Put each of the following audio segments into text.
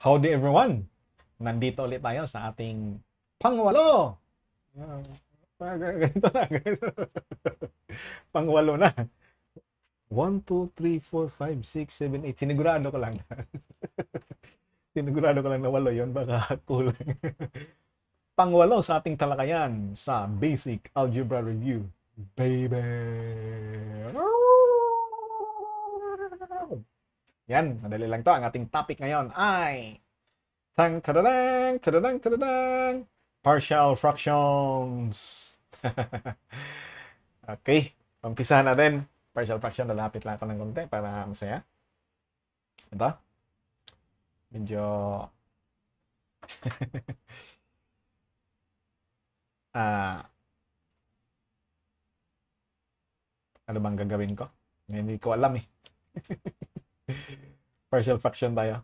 Howdy everyone! Nandito ulit tayo sa ating pangwalo! Ganito na, pangwalo na. 1, 2, 3, 4, 5, 6, 7, 8. Sinigurado ko lang. Sinigurado ko lang na walo yon Baka kulang. pangwalo sa ating talakayan sa Basic Algebra Review. Baby! Yan, madali lang to. Ang ating topic ngayon ay tang tadadang, tadadang, tadadang, partial fractions. okay, umpisa natin. Partial fraction, lalapit lang ako ng konti para masaya. Ito. Medyo... ah... uh, ano bang gagawin ko? Hindi ko alam eh. partial fraction tayo.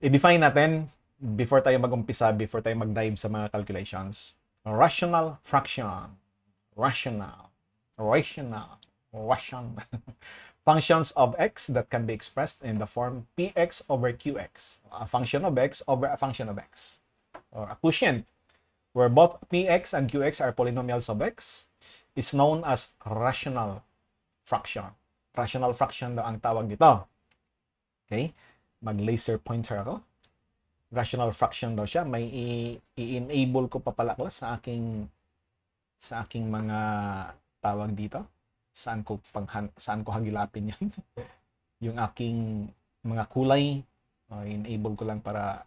I-define natin before tayo mag-umpisa, before tayo mag-dive sa mga calculations. Rational fraction. Rational. Rational. Rational. Functions of x that can be expressed in the form px over qx. A function of x over a function of x. Or a quotient, where both px and qx are polynomials of x, is known as rational fraction. Rational fraction daw ang tawag dito. Okay? Mag-laser pointer ako. Rational fraction daw siya. May i-enable ko pa pala ko sa aking sa aking mga tawag dito. Saan ko pang saan ko hagilapin yan? yung aking mga kulay. Uh, enable ko lang para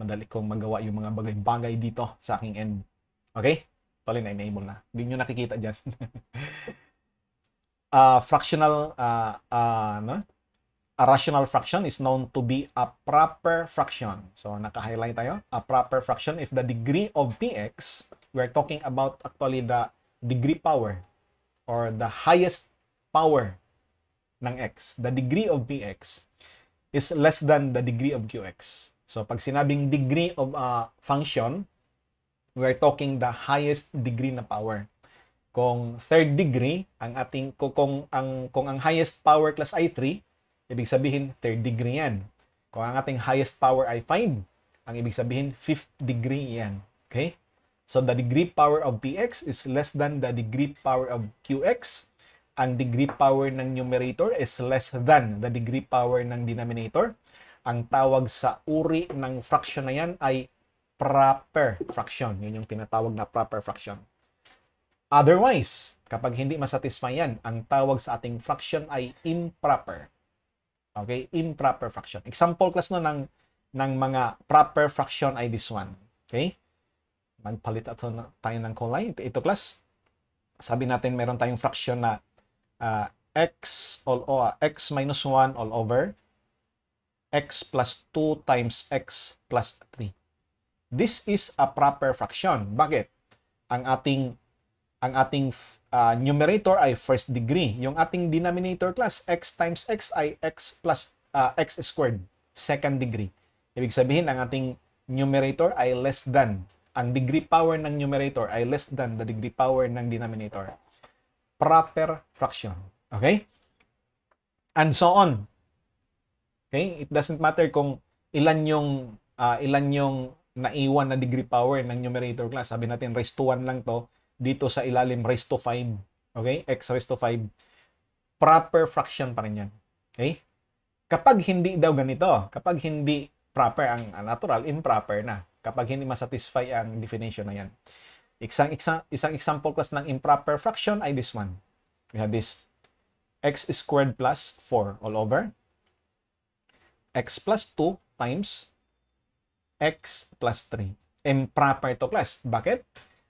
madali kong magawa yung mga bagay-bagay dito sa aking end. Okay? Tuloy na enable na. Hindi nyo nakikita dyan. uh, fractional uh, uh, no? a rational fraction is known to be a proper fraction. So, naka-highlight tayo. A proper fraction if the degree of px, we're talking about actually the degree power or the highest power ng x. The degree of px is less than the degree of qx. So, pag sinabing degree of a uh, function, we're talking the highest degree na power kung third degree ang ating kung ang kung ang highest power class ay 3, ibig sabihin third degree 'yan. Kung ang ating highest power ay 5, ang ibig sabihin fifth degree 'yan. Okay? So the degree power of px is less than the degree power of qx. Ang degree power ng numerator is less than the degree power ng denominator. Ang tawag sa uri ng fraction na 'yan ay proper fraction. 'Yun yung tinatawag na proper fraction. Otherwise, kapag hindi masatisfy yan, ang tawag sa ating fraction ay improper. Okay? Improper fraction. Example class no ng, ng mga proper fraction ay this one. Okay? Magpalit ato na, tayo ng kulay. Ito class. Sabi natin meron tayong fraction na uh, x all over, uh, ah, x minus 1 all over x plus 2 times x plus 3. This is a proper fraction. Bakit? Ang ating ang ating uh, numerator ay first degree. Yung ating denominator class, x times x ay x plus uh, x squared, second degree. Ibig sabihin, ang ating numerator ay less than. Ang degree power ng numerator ay less than the degree power ng denominator. Proper fraction. Okay? And so on. Okay? It doesn't matter kung ilan yung uh, ilan yung naiwan na degree power ng numerator class. Sabi natin, raised to 1 lang to dito sa ilalim raised to 5. Okay? X raised to 5. Proper fraction pa rin yan. Okay? Kapag hindi daw ganito, kapag hindi proper ang natural, improper na. Kapag hindi masatisfy ang definition na yan. Isang, isang, isang example class ng improper fraction ay this one. We have this x squared plus 4 all over x plus 2 times x plus 3. Improper ito class. Bakit?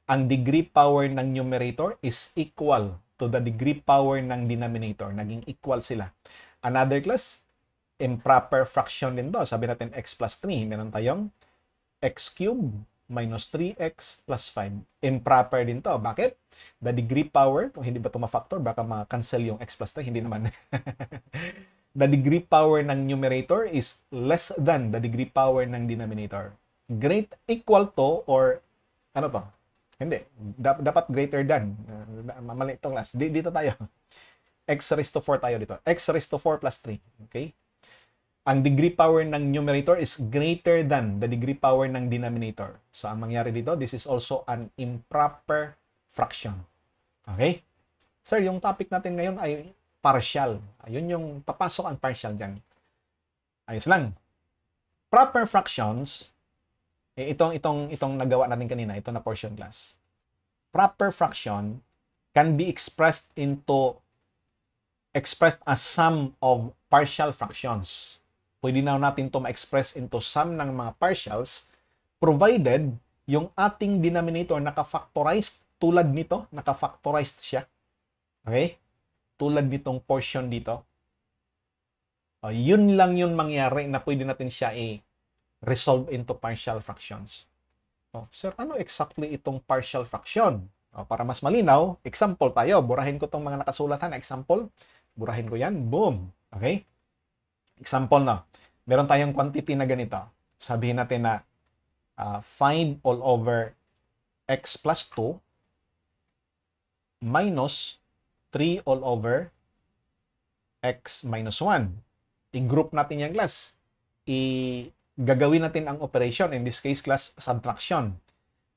ang degree power ng numerator is equal to the degree power ng denominator. Naging equal sila. Another class, improper fraction din to. Sabi natin x plus 3. Meron tayong x cube minus 3x plus 5. Improper din to. Bakit? The degree power, kung hindi ba ito ma-factor, baka ma-cancel yung x plus 3. Hindi naman. the degree power ng numerator is less than the degree power ng denominator. Great equal to or ano to? Hindi. Da- dapat greater than. Uh, mali itong last. Di- dito tayo. x raised to 4 tayo dito. x raised to 4 plus 3. Okay? Ang degree power ng numerator is greater than the degree power ng denominator. So, ang mangyari dito, this is also an improper fraction. Okay? Sir, yung topic natin ngayon ay partial. Ayun yung papasok ang partial dyan. Ayos lang. Proper fractions eh, itong itong itong nagawa natin kanina, ito na portion class. Proper fraction can be expressed into expressed as sum of partial fractions. Pwede na natin to ma-express into sum ng mga partials provided yung ating denominator naka-factorized tulad nito, naka-factorized siya. Okay? Tulad nitong portion dito. O, oh, yun lang yun mangyari na pwede natin siya i- resolve into partial fractions. Oh, sir, ano exactly itong partial fraction? Oh, para mas malinaw, example tayo. Burahin ko itong mga nakasulatan. Example, burahin ko yan. Boom. Okay? Example na. Meron tayong quantity na ganito. Sabihin natin na uh, find all over x plus 2 minus 3 all over x minus 1. I-group natin yung class. I gagawin natin ang operation, in this case class, subtraction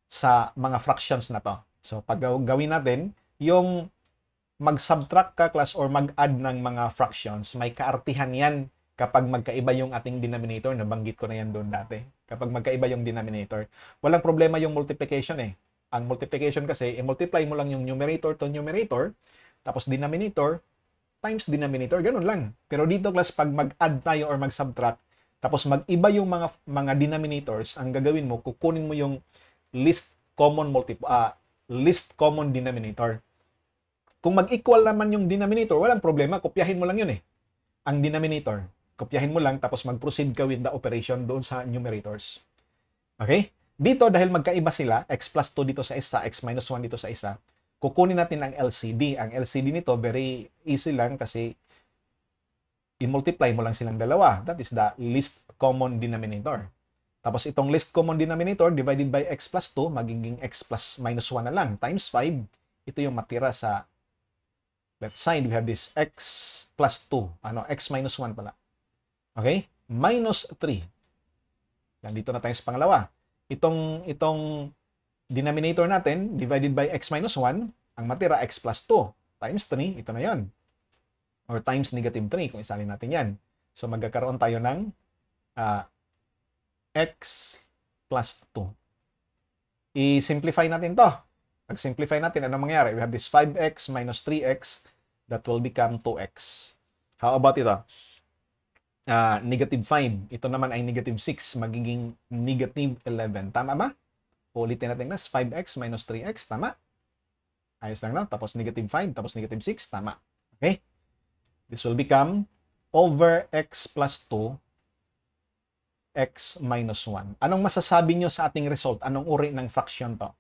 sa mga fractions na to. So pag gawin natin, yung mag-subtract ka class or mag-add ng mga fractions, may kaartihan yan kapag magkaiba yung ating denominator. Nabanggit ko na yan doon dati. Kapag magkaiba yung denominator. Walang problema yung multiplication eh. Ang multiplication kasi, i-multiply eh, mo lang yung numerator to numerator, tapos denominator, times denominator, ganun lang. Pero dito class, pag mag-add tayo or mag-subtract, tapos mag-iba yung mga mga denominators, ang gagawin mo, kukunin mo yung least common multiple uh, ah, least common denominator. Kung mag-equal naman yung denominator, walang problema, kopyahin mo lang yun eh. Ang denominator, kopyahin mo lang tapos mag-proceed ka with the operation doon sa numerators. Okay? Dito, dahil magkaiba sila, x plus 2 dito sa isa, x minus 1 dito sa isa, kukunin natin ang LCD. Ang LCD nito, very easy lang kasi i-multiply mo lang silang dalawa. That is the least common denominator. Tapos itong least common denominator divided by x plus 2, magiging x plus minus 1 na lang times 5. Ito yung matira sa left side. We have this x plus 2. Ano, x minus 1 pala. Okay? Minus 3. Nandito na tayo sa pangalawa. Itong, itong denominator natin, divided by x minus 1, ang matira x plus 2 times 3, ito na yon or times negative 3 kung isali natin yan. So magkakaroon tayo ng uh, x plus 2. I-simplify natin to. Pag-simplify natin, ano mangyari? We have this 5x minus 3x that will become 2x. How about ito? Uh, negative 5. Ito naman ay negative 6. Magiging negative 11. Tama ba? Ulitin natin na 5x minus 3x. Tama? Ayos lang na. Tapos negative 5. Tapos negative 6. Tama. Okay? This will become over x plus 2 x minus 1. Anong masasabi nyo sa ating result? Anong uri ng fraction to?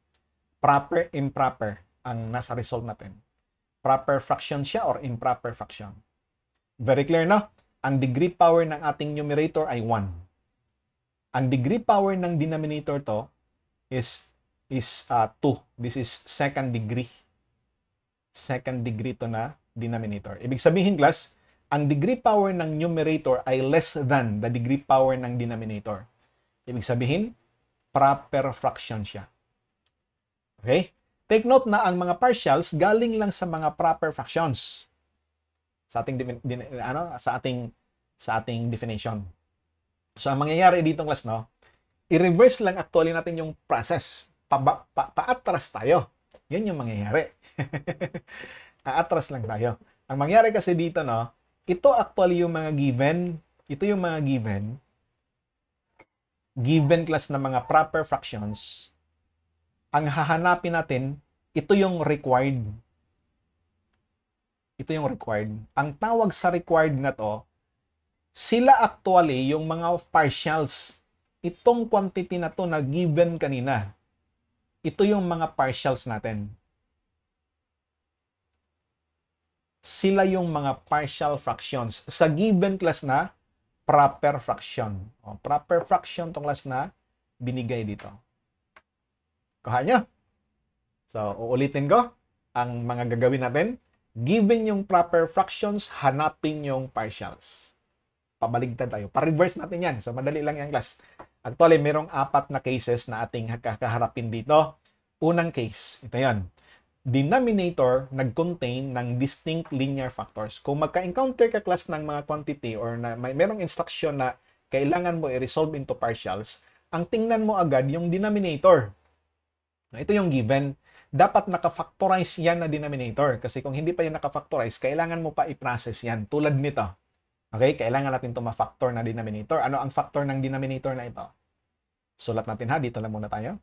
Proper, improper ang nasa result natin. Proper fraction siya or improper fraction. Very clear, no? Ang degree power ng ating numerator ay 1. Ang degree power ng denominator to is is uh, 2. This is second degree. Second degree to na denominator. Ibig sabihin, class, ang degree power ng numerator ay less than the degree power ng denominator. Ibig sabihin, proper fraction siya. Okay? Take note na ang mga partials galing lang sa mga proper fractions sa ating ano sa ating sa ating definition. So ang mangyayari dito class no, i-reverse lang actually natin yung process. Pa, pa, paatras tayo. Yan yung mangyayari. Aatras lang tayo. Ang mangyari kasi dito, no, ito actually yung mga given, ito yung mga given, given class na mga proper fractions, ang hahanapin natin, ito yung required. Ito yung required. Ang tawag sa required na to, sila actually yung mga partials. Itong quantity na to na given kanina, ito yung mga partials natin. sila yung mga partial fractions sa given class na proper fraction. O, proper fraction tong class na binigay dito. Kuha nyo. So, uulitin ko ang mga gagawin natin. Given yung proper fractions, hanapin yung partials. Pabaligtad tayo. Pa-reverse natin yan. So, madali lang yan, class. Actually, merong apat na cases na ating kakaharapin dito. Unang case, ito yon denominator nag-contain ng distinct linear factors. Kung magka-encounter ka class ng mga quantity or na may merong instruction na kailangan mo i-resolve into partials, ang tingnan mo agad yung denominator. Ito yung given. Dapat nakafactorize yan na denominator kasi kung hindi pa yan nakafactorize, kailangan mo pa i-process yan tulad nito. Okay, kailangan natin ito ma-factor na denominator. Ano ang factor ng denominator na ito? Sulat natin ha, dito lang muna tayo.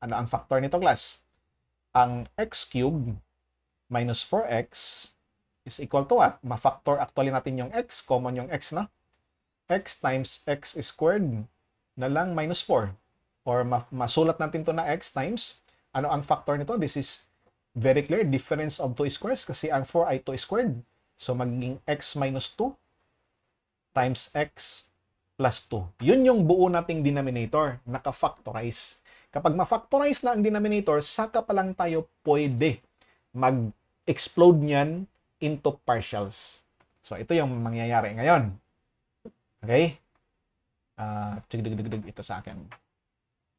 Ano ang factor nito class? ang x cubed minus 4x is equal to what? Ma-factor actually natin yung x, common yung x na. x times x squared na lang minus 4. Or ma masulat natin to na x times, ano ang factor nito? This is very clear, difference of 2 squares kasi ang 4 ay 2 squared. So magiging x minus 2 times x plus 2. Yun yung buo nating denominator, naka-factorize. Kapag ma-factorize na ang denominator, saka pa lang tayo pwede mag-explode niyan into partials. So, ito yung mangyayari ngayon. Okay? Uh, ito sa akin.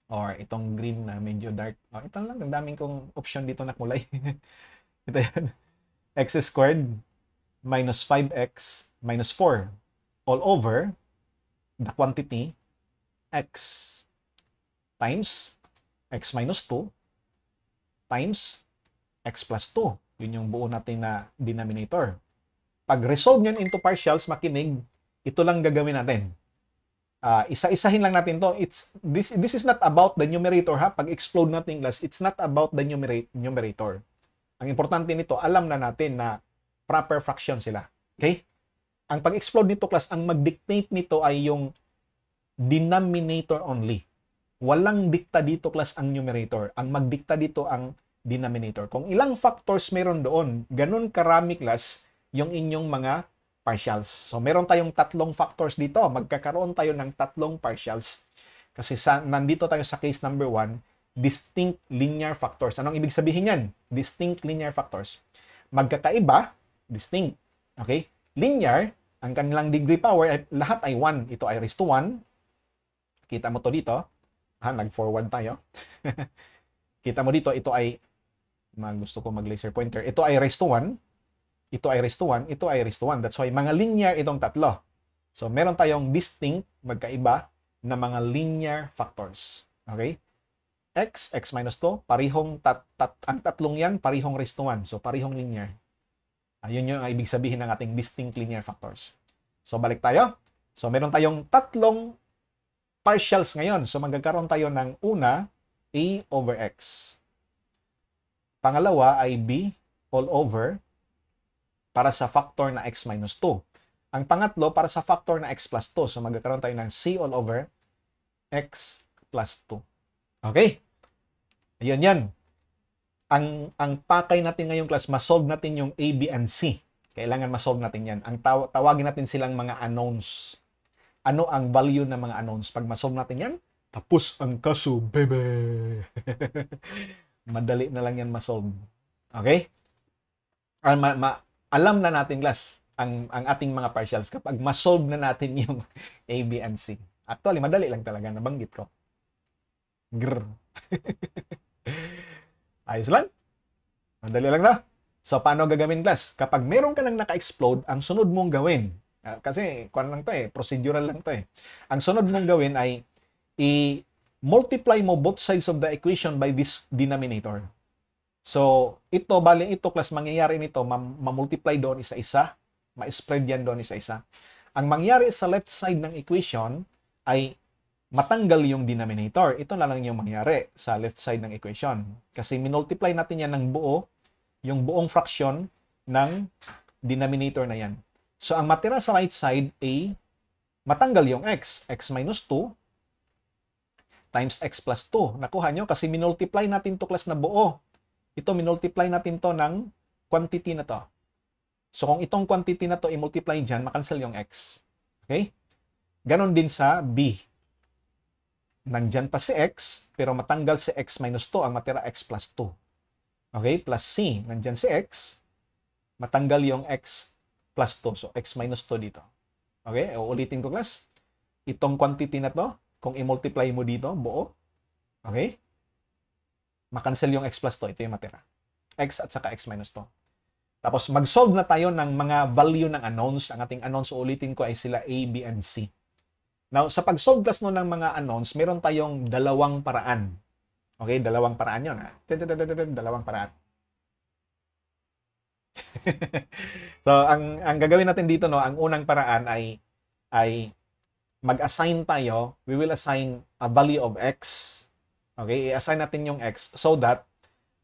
Or itong green na medyo dark. Oh, ito lang, ang daming kong option dito na kulay. ito yan. x squared minus 5x minus 4 all over the quantity x times x minus 2 times x plus 2. Yun yung buo natin na denominator. Pag resolve nyo into partials, makinig, ito lang gagawin natin. Uh, isa-isahin lang natin to. It's, this, this is not about the numerator ha. Pag explode natin class, it's not about the numerate, numerator. Ang importante nito, alam na natin na proper fraction sila. Okay? Ang pag-explode nito class, ang mag-dictate nito ay yung denominator only walang dikta dito plus ang numerator. Ang magdikta dito ang denominator. Kung ilang factors meron doon, ganun karami class yung inyong mga partials. So meron tayong tatlong factors dito. Magkakaroon tayo ng tatlong partials. Kasi sa, nandito tayo sa case number 1, distinct linear factors. Anong ibig sabihin yan? Distinct linear factors. Magkakaiba, distinct. Okay? Linear, ang kanilang degree power, lahat ay 1. Ito ay raised to 1. Kita mo to dito ha, nag-forward tayo. Kita mo dito, ito ay, mag, gusto ko mag-laser pointer, ito ay rest to 1, ito ay rest to 1, ito ay rest to 1. That's why mga linear itong tatlo. So, meron tayong distinct, magkaiba, na mga linear factors. Okay? X, X minus 2, parihong tat, tat, ang tatlong yan, parihong rest to 1. So, parihong linear. Ayun yung ibig sabihin ng ating distinct linear factors. So, balik tayo. So, meron tayong tatlong partials ngayon. So magkakaroon tayo ng una, A over X. Pangalawa ay B all over para sa factor na X minus 2. Ang pangatlo, para sa factor na X plus 2. So magkakaroon tayo ng C all over X plus 2. Okay? Ayan yan. Ang, ang pakay natin ngayong class, masolve natin yung A, B, and C. Kailangan masolve natin yan. Ang taw tawagin natin silang mga unknowns ano ang value ng mga announce. Pag masom natin yan, tapos ang kaso, bebe. Madali na lang yan masolve. Okay? Al ah, ma, ma, alam na natin, class, ang, ang ating mga partials kapag masolve na natin yung A, B, and C. Actually, madali lang talaga, nabanggit ko. Grr. Ayos lang. Madali lang na. So, paano gagawin, class? Kapag meron ka nang naka-explode, ang sunod mong gawin, Ah, kasi, kuan lang to eh, procedural lang to eh. Ang sunod mong gawin ay, i-multiply mo both sides of the equation by this denominator. So, ito, bali ito, class, mangyayari nito, ma-multiply doon isa-isa, ma-spread yan doon isa-isa. Ang mangyari sa left side ng equation ay matanggal yung denominator. Ito na lang yung mangyari sa left side ng equation. Kasi minultiply natin yan ng buo, yung buong fraction ng denominator na yan. So, ang matira sa right side A, matanggal yung x. x minus 2 times x plus 2. Nakuha nyo kasi minultiply natin to class na buo. Ito, minultiply natin to ng quantity na to. So, kung itong quantity na to i-multiply dyan, makancel yung x. Okay? Ganon din sa b. Nandyan pa si x, pero matanggal si x minus 2, ang matira x plus 2. Okay? Plus c, nandyan si x, matanggal yung x plus 2. So, x minus 2 dito. Okay? O, ulitin ko, class. Itong quantity na to, kung i-multiply mo dito, buo. Okay? Makancel yung x plus 2. Ito yung matira. x at saka x minus 2. Tapos, mag-solve na tayo ng mga value ng unknowns. Ang ating unknowns, ulitin ko, ay sila a, b, and c. Now, sa pag-solve class no ng mga unknowns, meron tayong dalawang paraan. Okay? Dalawang paraan yun. Ha? Dalawang paraan. so ang ang gagawin natin dito no, ang unang paraan ay ay mag-assign tayo, we will assign a value of x. Okay, i-assign natin yung x so that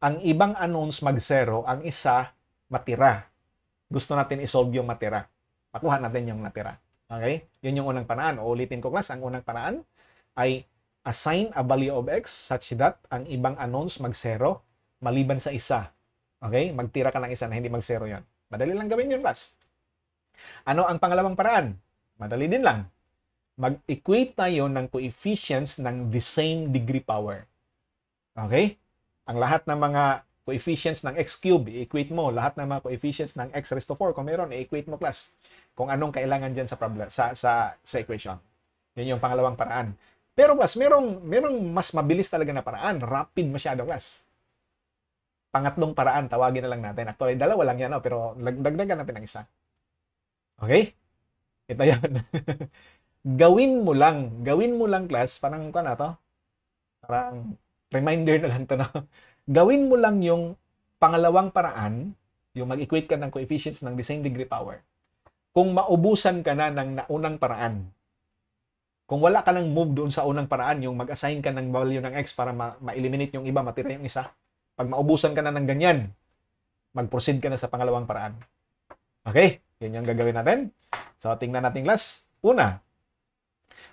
ang ibang unknowns mag-zero, ang isa matira. Gusto natin i-solve yung matira. Pakuha natin yung natira. Okay? Yun yung unang paraan. Uulitin ko class, ang unang paraan ay assign a value of x such that ang ibang unknowns mag-zero maliban sa isa. Okay? Magtira ka ng isa na hindi mag-zero yun. Madali lang gawin yun, Ras. Ano ang pangalawang paraan? Madali din lang. Mag-equate tayo ng coefficients ng the same degree power. Okay? Ang lahat ng mga coefficients ng x cube, i-equate mo. Lahat ng mga coefficients ng x raised to 4, kung meron, i-equate mo, class. Kung anong kailangan dyan sa, problem, sa, sa, sa equation. Yan yung pangalawang paraan. Pero mas merong merong mas mabilis talaga na paraan, rapid masyado class pangatlong paraan, tawagin na lang natin. Actually, dalawa lang yan, no? pero dagdagan natin ang isa. Okay? Ito yan. gawin mo lang, gawin mo lang class, parang ko na to, parang reminder na lang to, no? gawin mo lang yung pangalawang paraan, yung mag-equate ka ng coefficients ng the same degree power, kung maubusan ka na ng naunang paraan, kung wala ka nang move doon sa unang paraan, yung mag-assign ka ng value ng x para ma-eliminate yung iba, matira yung isa, pag maubusan ka na ng ganyan, mag-proceed ka na sa pangalawang paraan. Okay? Yan yung gagawin natin. So, tingnan natin class. Una,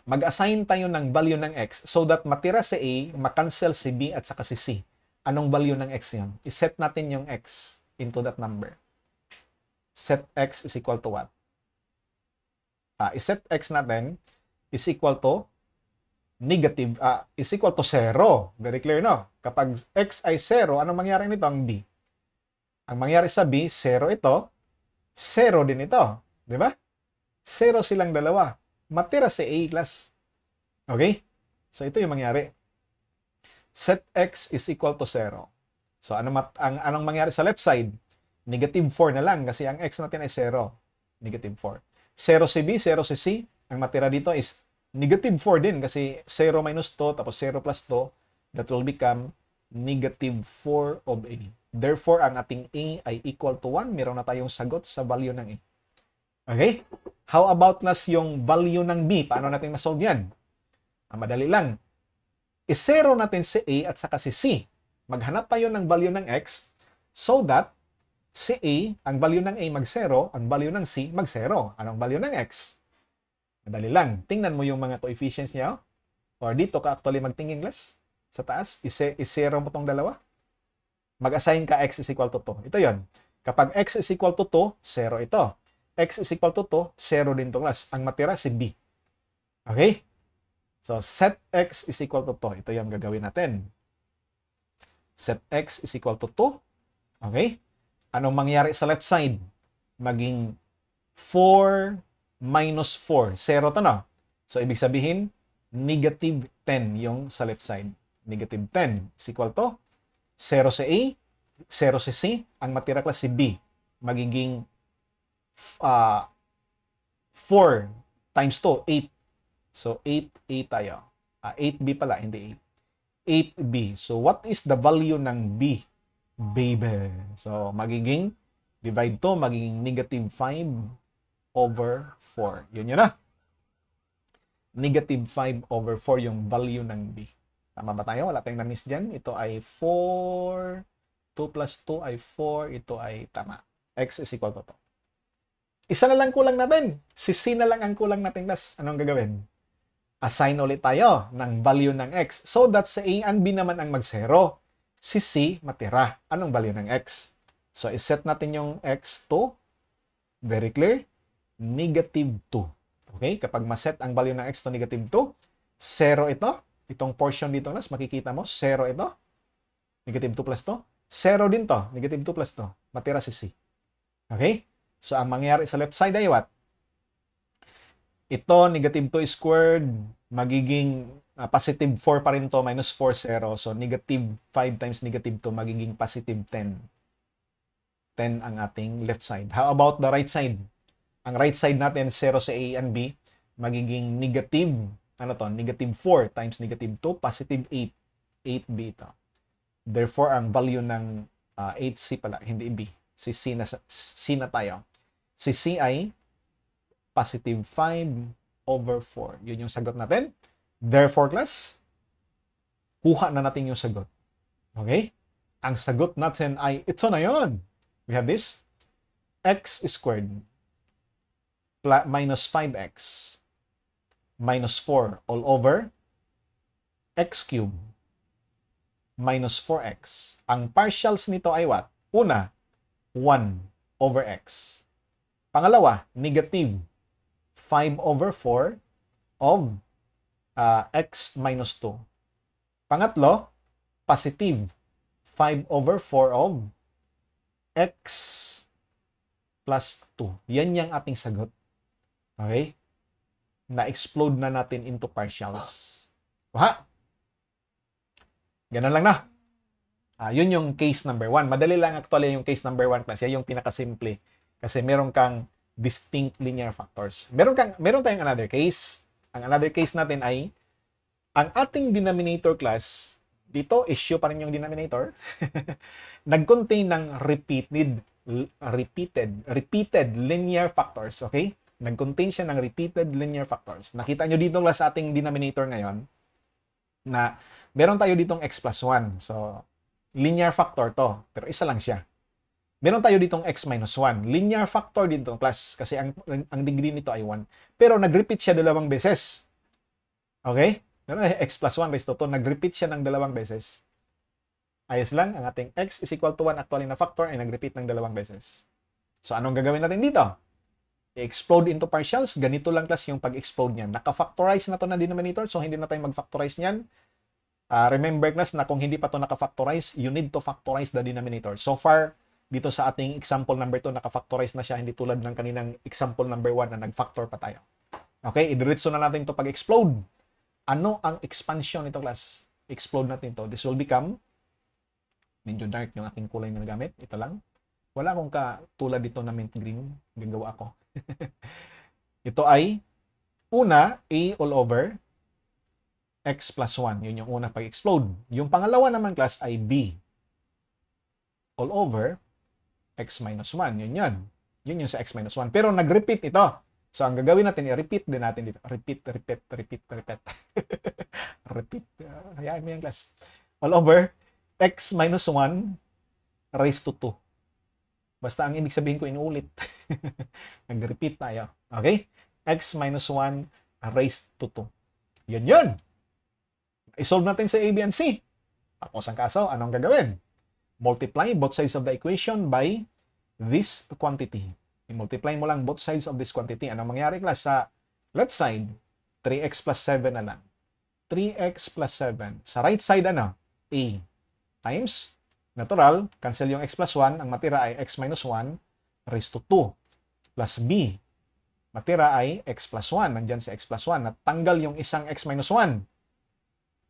mag-assign tayo ng value ng x so that matira si A, makancel si B at saka si C. Anong value ng x yun? I-set natin yung x into that number. Set x is equal to what? Ah, i-set x natin is equal to negative uh, is equal to 0. Very clear, no? Kapag x ay 0, anong mangyari nito? Ang b. Ang mangyari sa b, 0 ito, 0 din ito. Di ba? 0 silang dalawa. Matira si A class. Okay? So, ito yung mangyari. Set x is equal to 0. So, ano mat ang, anong mangyari sa left side? Negative 4 na lang kasi ang x natin ay 0. Negative 4. 0 si B, 0 si C. Ang matira dito is negative 4 din kasi 0 minus 2 tapos 0 plus 2, that will become negative 4 of A. Therefore, ang ating A ay equal to 1. Meron na tayong sagot sa value ng A. Okay? How about nas yung value ng B? Paano natin masolve yan? Ah, madali lang. I-zero natin si A at saka si C. Maghanap tayo ng value ng X so that si A, ang value ng A mag-0, ang value ng C mag-0. Anong value ng X? Madali lang. Tingnan mo yung mga coefficients niya. Oh. Or dito ka actually magtingin glass. Sa taas, ise isero mo tong dalawa. Mag-assign ka x is equal to 2. Ito yon. Kapag x is equal to 2, 0 ito. x is equal to 2, 0 din tong glass. Ang matira si b. Okay? So, set x is equal to 2. Ito yung gagawin natin. Set x is equal to 2. Okay? Anong mangyari sa left side? Maging 4 minus 4. 0 to na. So, ibig sabihin, negative 10 yung sa left side. Negative 10 is equal to 0 sa A, 0 sa C, ang matira class si B. Magiging uh, ah, 4 times 2, 8. So, 8A tayo. Uh, ah, 8B pala, hindi 8. 8B. So, what is the value ng B? Baby. So, magiging, divide to, magiging negative 5 over 4. Yun yun na. Negative 5 over 4 yung value ng B. Tama ba tayo? Wala tayong na-miss dyan. Ito ay 4. 2 plus 2 ay 4. Ito ay tama. X is equal to 2. Isa na lang kulang natin. Si C na lang ang kulang natin class. Anong gagawin? Assign ulit tayo ng value ng X. So that sa A and B naman ang mag -zero. Si C matira. Anong value ng X? So iset natin yung X to. Very clear negative 2. Okay? Kapag ma-set ang value ng x to negative 2, 0 ito. Itong portion dito, nas, makikita mo, 0 ito. Negative 2 plus 2. 0 din to. Negative 2 plus 2. Matira si c. Okay? So, ang mangyari sa left side ay what? Ito, negative 2 squared, magiging uh, positive 4 pa rin to, minus 4, 0. So, negative 5 times negative 2, magiging positive 10. 10 ang ating left side. How about the right side? ang right side natin 0 sa A and B magiging negative ano to negative 4 times negative 2 positive 8 8B ito therefore ang value ng uh, ah, 8C pala hindi B si C na, C na tayo si C ay positive 5 over 4 yun yung sagot natin therefore class kuha na natin yung sagot okay ang sagot natin ay ito na yon we have this x squared minus 5x minus 4 all over x cube minus 4x. Ang partials nito ay what? Una, 1 over x. Pangalawa, negative 5 over 4 of uh, x minus 2. Pangatlo, positive 5 over 4 of x plus 2. Yan yung ating sagot. Okay? Na-explode na natin into partials. Waha? Ganun lang na. Ah, yun yung case number one. Madali lang actually yung case number one kasi Yan yung pinakasimple. Kasi meron kang distinct linear factors. Meron, kang, meron tayong another case. Ang another case natin ay ang ating denominator class, dito issue pa rin yung denominator, nag-contain ng repeated repeated repeated linear factors, okay? nag-contain siya ng repeated linear factors. Nakita nyo dito sa ating denominator ngayon na meron tayo ditong x plus 1. So, linear factor to, pero isa lang siya. Meron tayo ditong x minus 1. Linear factor din itong class kasi ang, ang degree nito ay 1. Pero nag-repeat siya dalawang beses. Okay? Meron tayo x plus 1 raised to 2. Nag-repeat siya ng dalawang beses. Ayos lang, ang ating x is equal to 1 actually na factor ay nag-repeat ng dalawang beses. So, anong gagawin natin dito? explode into partials, ganito lang class yung pag-explode niyan. Naka-factorize na to na denominator, so hindi na tayo mag-factorize niyan. Uh, remember class na kung hindi pa to naka-factorize, you need to factorize the denominator. So far, dito sa ating example number 2, naka-factorize na siya, hindi tulad ng kaninang example number 1 na nag-factor pa tayo. Okay, idiretso na natin to pag-explode. Ano ang expansion nito class? Explode natin to. This will become, medyo dark yung aking kulay na nagamit, ito lang. Wala akong katulad dito na mint green, gagawa ako Ito ay una, A all over x plus 1. Yun yung una pag-explode. Yung pangalawa naman class ay B all over x minus 1. Yun yun. Yun yung sa x minus 1. Pero nag-repeat ito. So, ang gagawin natin, i-repeat din natin dito. Repeat, repeat, repeat, repeat. repeat. Uh, hayaan mo yung class. All over x minus 1 raised to 2. Basta ang ibig sabihin ko inulit. Nag-repeat tayo. Okay? x minus 1 raised to 2. Yun yun! I-solve natin sa A, B, and C. Tapos ang kaso, anong gagawin? Multiply both sides of the equation by this quantity. I-multiply mo lang both sides of this quantity. Anong mangyari class? Sa left side, 3x plus 7 na lang. 3x plus 7. Sa right side, ano? A times Natural, cancel yung x plus 1. Ang matira ay x minus 1 raised to 2 plus b. Matira ay x plus 1. Nandyan si x plus 1. Natanggal yung isang x minus 1.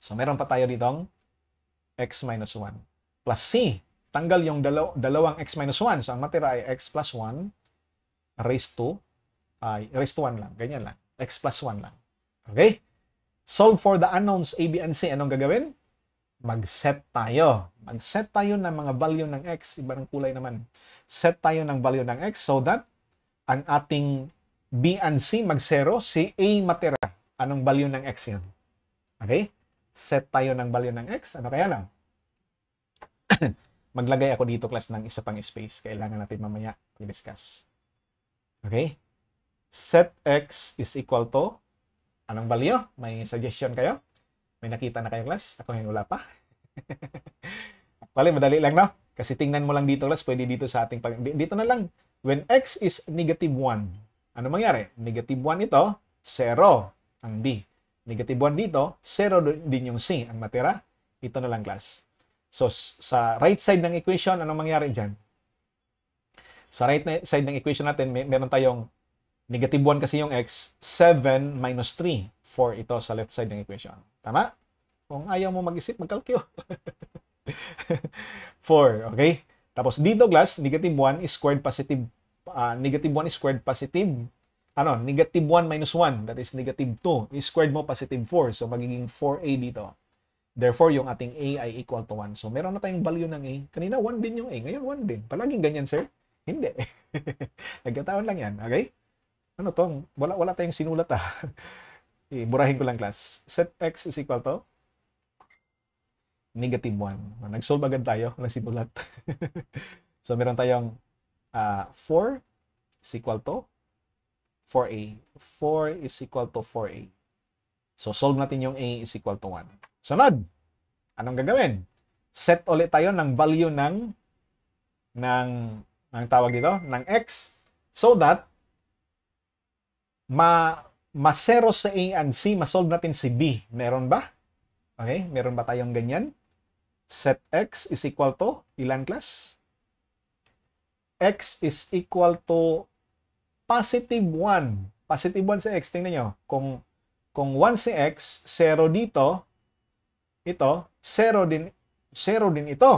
So, meron pa tayo ditong x minus 1 plus c. Tanggal yung dalaw dalawang x minus 1. So, ang matira ay x plus 1 raised to, ay, raised to 1 lang. Ganyan lang. x plus 1 lang. Okay? Solve for the unknowns A, B, and C. Anong gagawin? mag-set tayo. Mag-set tayo ng mga value ng x, iba ng kulay naman. Set tayo ng value ng x so that ang ating B and C mag-zero, si A matera. Anong value ng x yun? Okay? Set tayo ng value ng x. Ano kaya lang? Maglagay ako dito class ng isa pang space. Kailangan natin mamaya i-discuss. Okay? Set x is equal to anong value? May suggestion kayo? May nakita na kayo class? Ako ngayon wala pa. Actually, madali lang, no? Kasi tingnan mo lang dito class, pwede dito sa ating... dito na lang, when x is negative 1, ano mangyari? Negative 1 ito, 0 ang b. Negative 1 dito, 0 din yung c. Ang matira, ito na lang class. So, sa right side ng equation, ano mangyari dyan? Sa right side ng equation natin, may, meron tayong negative 1 kasi yung x, 7 minus 3. 4 ito sa left side ng equation. Tama? Kung ayaw mo mag-isip, mag magkalkyo. 4, okay? Tapos dito, Glass, negative 1 squared positive. Uh, negative 1 squared positive. Ano, negative 1 minus 1, that is negative 2. Is squared mo positive 4. So, magiging 4A dito. Therefore, yung ating A ay equal to 1. So, meron na tayong value ng A. Kanina, 1 din yung A. Ngayon, 1 din. Palaging ganyan, sir? Hindi. Nagkataon lang yan. Okay? Ano tong? Wala, wala tayong sinulat ah. Okay, burahin ko lang class. Set x is equal to negative 1. Nag-solve agad tayo ng sinulat. so, meron tayong uh, ah, 4 is equal to 4a. 4 is equal to 4a. So, solve natin yung a is equal to 1. Sunod! Anong gagawin? Set ulit tayo ng value ng ng ang tawag dito, ng x so that ma masero sa A and C, masolve natin si B. Meron ba? Okay, meron ba tayong ganyan? Set X is equal to, ilan class? X is equal to positive 1. Positive 1 si X, tingnan nyo. Kung, kung 1 si X, 0 dito, ito, 0 din, 0 din ito.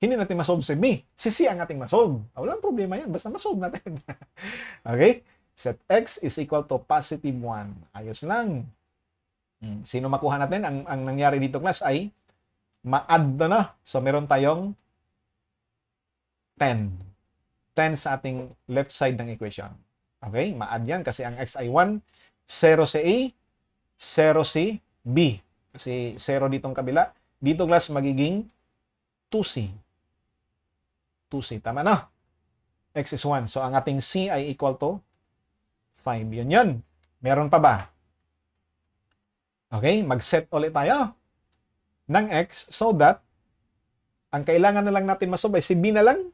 Hindi natin masolve si B. Si C ang ating masolve. Walang problema yan, basta masolve natin. okay? set x is equal to positive 1. Ayos lang. Hmm. Sino makuha natin? Ang, ang nangyari dito class ay ma-add na So, meron tayong 10. 10 sa ating left side ng equation. Okay? Ma-add yan kasi ang x ay 1, 0 si A, 0 si B. Kasi 0 ditong kabila. Dito class magiging 2C. 2C. Tama na. X is 1. So, ang ating C ay equal to 5. Yun yun. Meron pa ba? Okay, mag-set ulit tayo ng x so that ang kailangan na lang natin masob ay si b na lang.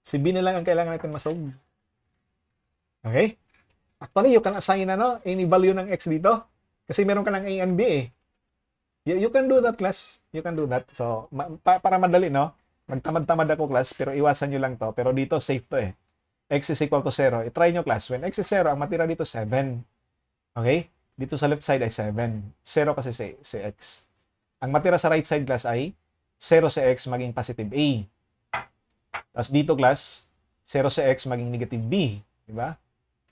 Si b na lang ang kailangan natin masob. Okay? Actually, you can assign ano, any value ng x dito. Kasi meron ka ng a and b eh. You, you can do that, class. You can do that. So, ma, pa, para madali, no? Magtamad-tamad ako, class, pero iwasan nyo lang to. Pero dito, safe to eh x is equal to 0, i-try nyo class. When x is 0, ang matira dito 7. Okay? Dito sa left side ay 7. 0 kasi si, si x. Ang matira sa right side class ay 0 si x maging positive a. Tapos dito class, 0 si x maging negative b. Diba?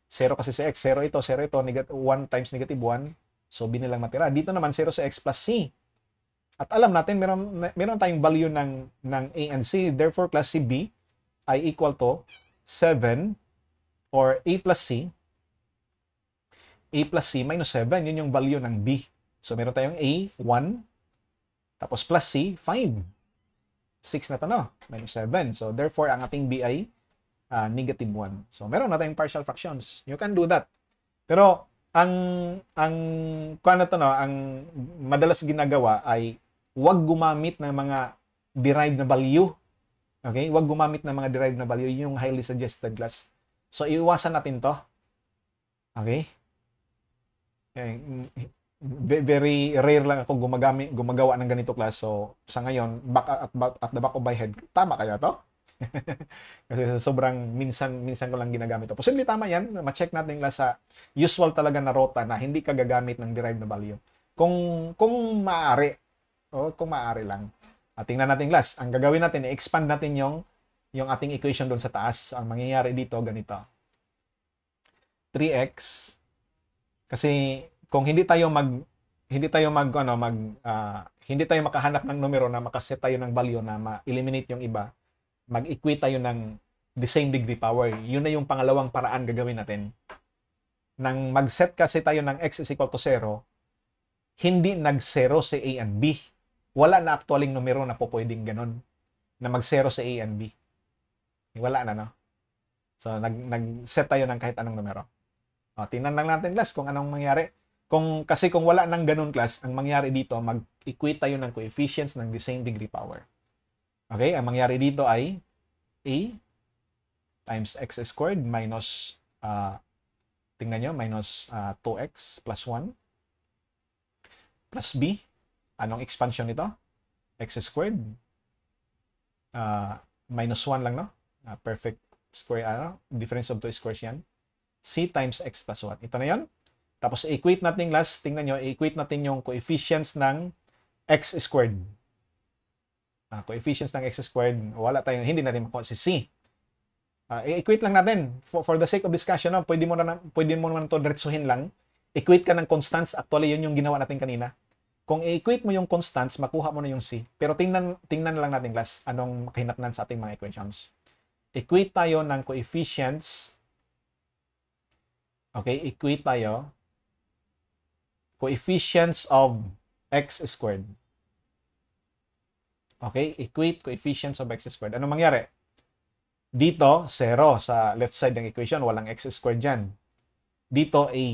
0 kasi si x. 0 ito, 0 ito. 1 times negative 1. So, b nilang matira. Dito naman, 0 si x plus c. At alam natin, meron, meron tayong value ng, ng A and C. Therefore, class b ay equal to 7 or A plus C, A plus C minus 7, yun yung value ng B. So, meron tayong A, 1, tapos plus C, 5. 6 na to, no? Minus 7. So, therefore, ang ating B ay uh, negative 1. So, meron na tayong partial fractions. You can do that. Pero, ang, ang, kung ano to, no? Ang madalas ginagawa ay wag gumamit ng mga derived na value Okay? Huwag gumamit ng mga derived na value. yung highly suggested class. So, iwasan natin to. Okay? okay. Eh, very rare lang ako gumagamit, gumagawa ng ganito class. So, sa ngayon, back at, at the back of my head, tama kaya to? Kasi sobrang minsan minsan ko lang ginagamit ito. Posible tama yan. Ma-check natin lang sa usual talaga na rota na hindi ka gagamit ng derived na value. Kung kung maaari, o oh, kung maaari lang. At tingnan natin class, ang gagawin natin, i-expand natin yung, yung ating equation doon sa taas. So, Ang mangyayari dito, ganito. 3x, kasi kung hindi tayo mag, hindi tayo mag, ano, mag, uh, hindi tayo makahanap ng numero na makaset tayo ng value na ma-eliminate yung iba, mag-equate tayo ng the same degree power. Yun na yung pangalawang paraan gagawin natin. Nang mag-set kasi tayo ng x is equal to 0, hindi nag-0 si A and B wala na actualing numero na po pwedeng ganun na mag-0 sa A and B. Wala na, no? So, nag, nag-set tayo ng kahit anong numero. O, tingnan lang natin, class, kung anong mangyari. Kung, kasi kung wala nang ganun, class, ang mangyari dito, mag-equate tayo ng coefficients ng the same degree power. Okay? Ang mangyari dito ay A times x squared minus, uh, tingnan nyo, minus uh, ah, 2x plus 1 plus B Anong expansion nito? X squared. Uh, minus 1 lang, no? Uh, perfect square, ano? Difference of two squares yan. C times X plus 1. Ito na yon. Tapos, equate natin last, tingnan nyo, equate natin yung coefficients ng X squared. Uh, coefficients ng X squared, wala tayong, hindi natin makuha si C. Uh, equate lang natin. For, for the sake of discussion, no? pwede mo na, pwede mo naman to diretsuhin lang equate ka ng constants. Actually, yun yung ginawa natin kanina. Kung i-equate mo yung constants, makuha mo na yung C. Pero tingnan, tingnan lang natin, class, anong kahinatnan sa ating mga equations. Equate tayo ng coefficients. Okay, equate tayo. Coefficients of x squared. Okay, equate coefficients of x squared. Ano mangyari? Dito, 0 sa left side ng equation. Walang x squared dyan. Dito, a.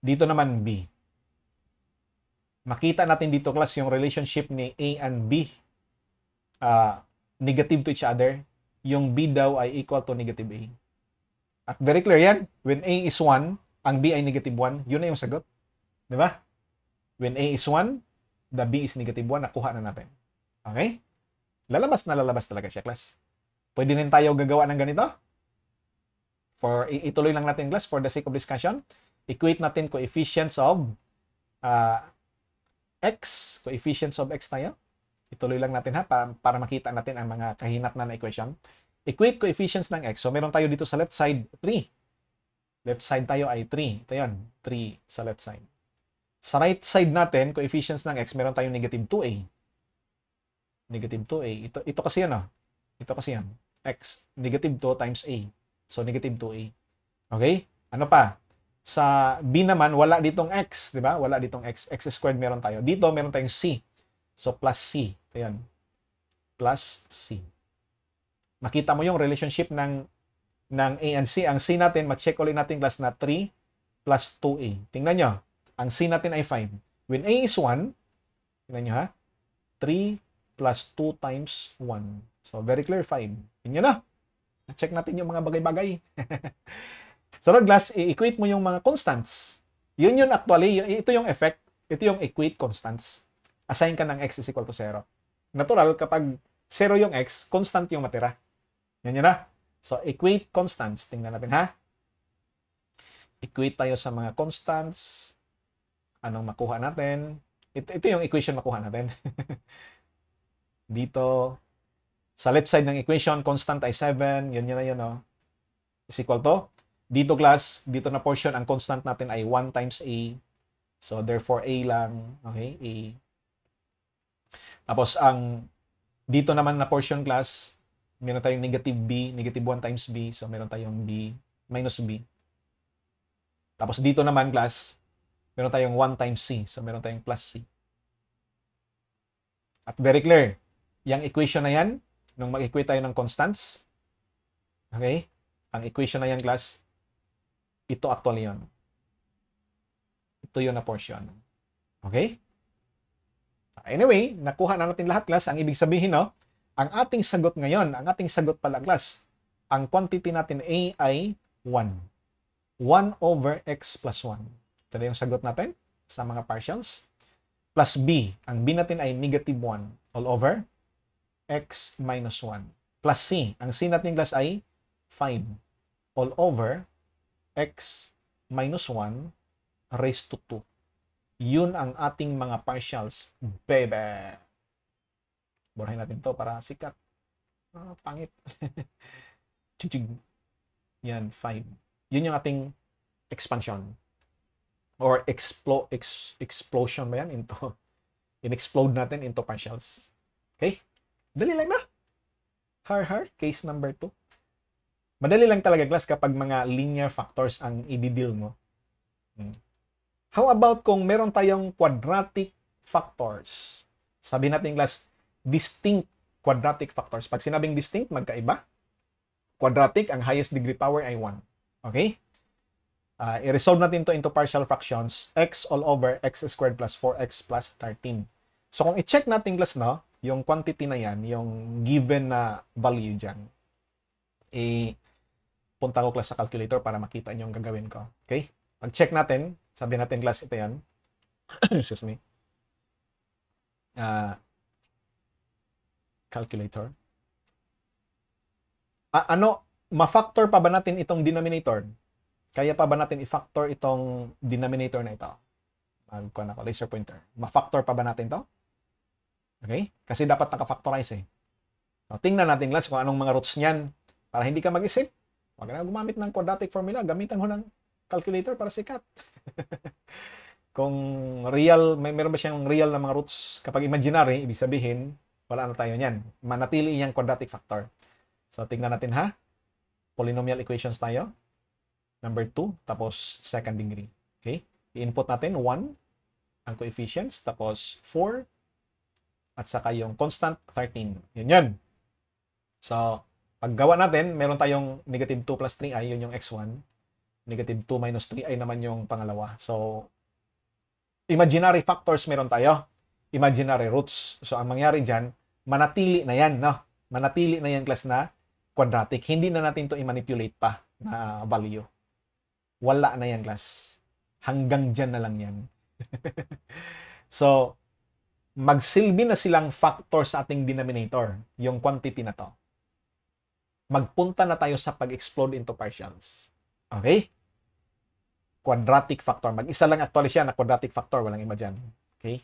Dito naman, b makita natin dito class yung relationship ni A and B uh, negative to each other. Yung B daw ay equal to negative A. At very clear yan. When A is 1, ang B ay negative 1, yun na yung sagot. Di ba? When A is 1, the B is negative 1, nakuha na natin. Okay? Lalabas na lalabas talaga siya, class. Pwede rin tayo gagawa ng ganito. For, ituloy lang natin, class, for the sake of discussion. Equate natin coefficients of uh, x, coefficients of x tayo. yan. Ituloy lang natin ha, para, para makita natin ang mga kahinat na na equation. Equate coefficients ng x. So, meron tayo dito sa left side, 3. Left side tayo ay 3. Ito yun, 3 sa left side. Sa right side natin, coefficients ng x, meron tayong negative 2a. Negative 2a. Ito, ito kasi yan, oh. Ah. Ito kasi yan. x, negative 2 times a. So, negative 2a. Okay? Ano pa? Sa B naman, wala ditong x, di ba? Wala ditong x. x squared meron tayo. Dito, meron tayong c. So, plus c. Ayan. Plus c. Makita mo yung relationship ng ng A and C. Ang C natin, ma-check ulit natin class na 3 plus 2A. Tingnan nyo. Ang C natin ay 5. When A is 1, tingnan nyo ha, 3 plus 2 times 1. So, very clear, 5. Tingnan na. Check natin yung mga bagay-bagay. Sa so, glass, i-equate mo yung mga constants. Yun yun actually, ito yung effect, ito yung equate constants. Assign ka ng x is equal to 0. Natural, kapag 0 yung x, constant yung matira. Yan yun na. Ah. So, equate constants. Tingnan natin ha. Equate tayo sa mga constants. Anong makuha natin? Ito, ito yung equation makuha natin. Dito, sa left side ng equation, constant ay 7. Yun yun na yun, no? Oh. Is equal to dito class, dito na portion, ang constant natin ay 1 times A. So, therefore, A lang. Okay, A. Tapos, ang dito naman na portion class, meron tayong negative B, negative 1 times B. So, meron tayong B, minus B. Tapos, dito naman class, meron tayong 1 times C. So, meron tayong plus C. At very clear, yung equation na yan, nung mag-equate tayo ng constants, okay, ang equation na yan, class, ito actually yun. Ito yun na portion. Okay? Anyway, nakuha na natin lahat class. Ang ibig sabihin, no, ang ating sagot ngayon, ang ating sagot pala class, ang quantity natin A ay 1. 1 over x plus 1. Ito na yung sagot natin sa mga partials. Plus B. Ang B natin ay negative 1 all over x minus 1. Plus C. Ang C natin class ay 5 all over x minus 1 raised to 2. Yun ang ating mga partials, baby. Burahin natin to para sikat. Ah, pangit. Chichig. Yan, 5. Yun yung ating expansion. Or explo ex explosion ba yan? Into, in-explode natin into partials. Okay? Dali lang na. Har-har, case number 2. Madali lang talaga, class, kapag mga linear factors ang i-deal mo. Hmm. How about kung meron tayong quadratic factors? Sabi natin, class, distinct quadratic factors. Pag sinabing distinct, magkaiba. Quadratic, ang highest degree power ay 1. Okay? Uh, I-resolve natin to into partial fractions. x all over x squared plus 4x plus 13. So, kung i-check natin, class, no, yung quantity na yan, yung given na value dyan, eh, punta ko class sa calculator para makita niyo ang gagawin ko. Okay? Pag-check natin, sabi natin class ito yan. Excuse me. Uh, calculator. A ah, ano, ma-factor pa ba natin itong denominator? Kaya pa ba natin i-factor itong denominator na ito? Magkuhan ako, laser pointer. Ma-factor pa ba natin to? Okay? Kasi dapat naka-factorize eh. So, tingnan natin class kung anong mga roots niyan para hindi ka mag-isip Huwag na gumamit ng quadratic formula. Gamitan mo ng calculator para sikat. Kung real, may meron ba siyang real na mga roots? Kapag imaginary, ibig sabihin, wala na tayo niyan. Manatili niyang quadratic factor. So, tingnan natin ha. Polynomial equations tayo. Number 2, tapos second degree. Okay? I-input natin 1, ang coefficients, tapos 4, at saka yung constant 13. Yun yun. So, paggawa natin, meron tayong negative 2 plus 3i, yun yung x1. Negative 2 minus 3i naman yung pangalawa. So, imaginary factors meron tayo. Imaginary roots. So, ang mangyari dyan, manatili na yan, no? Manatili na yan class na quadratic. Hindi na natin to i-manipulate pa na value. Wala na yan class. Hanggang dyan na lang yan. so, magsilbi na silang factor sa ating denominator, yung quantity na to magpunta na tayo sa pag-explode into partials. Okay? Quadratic factor. Mag-isa lang actually siya na quadratic factor. Walang iba dyan. Okay?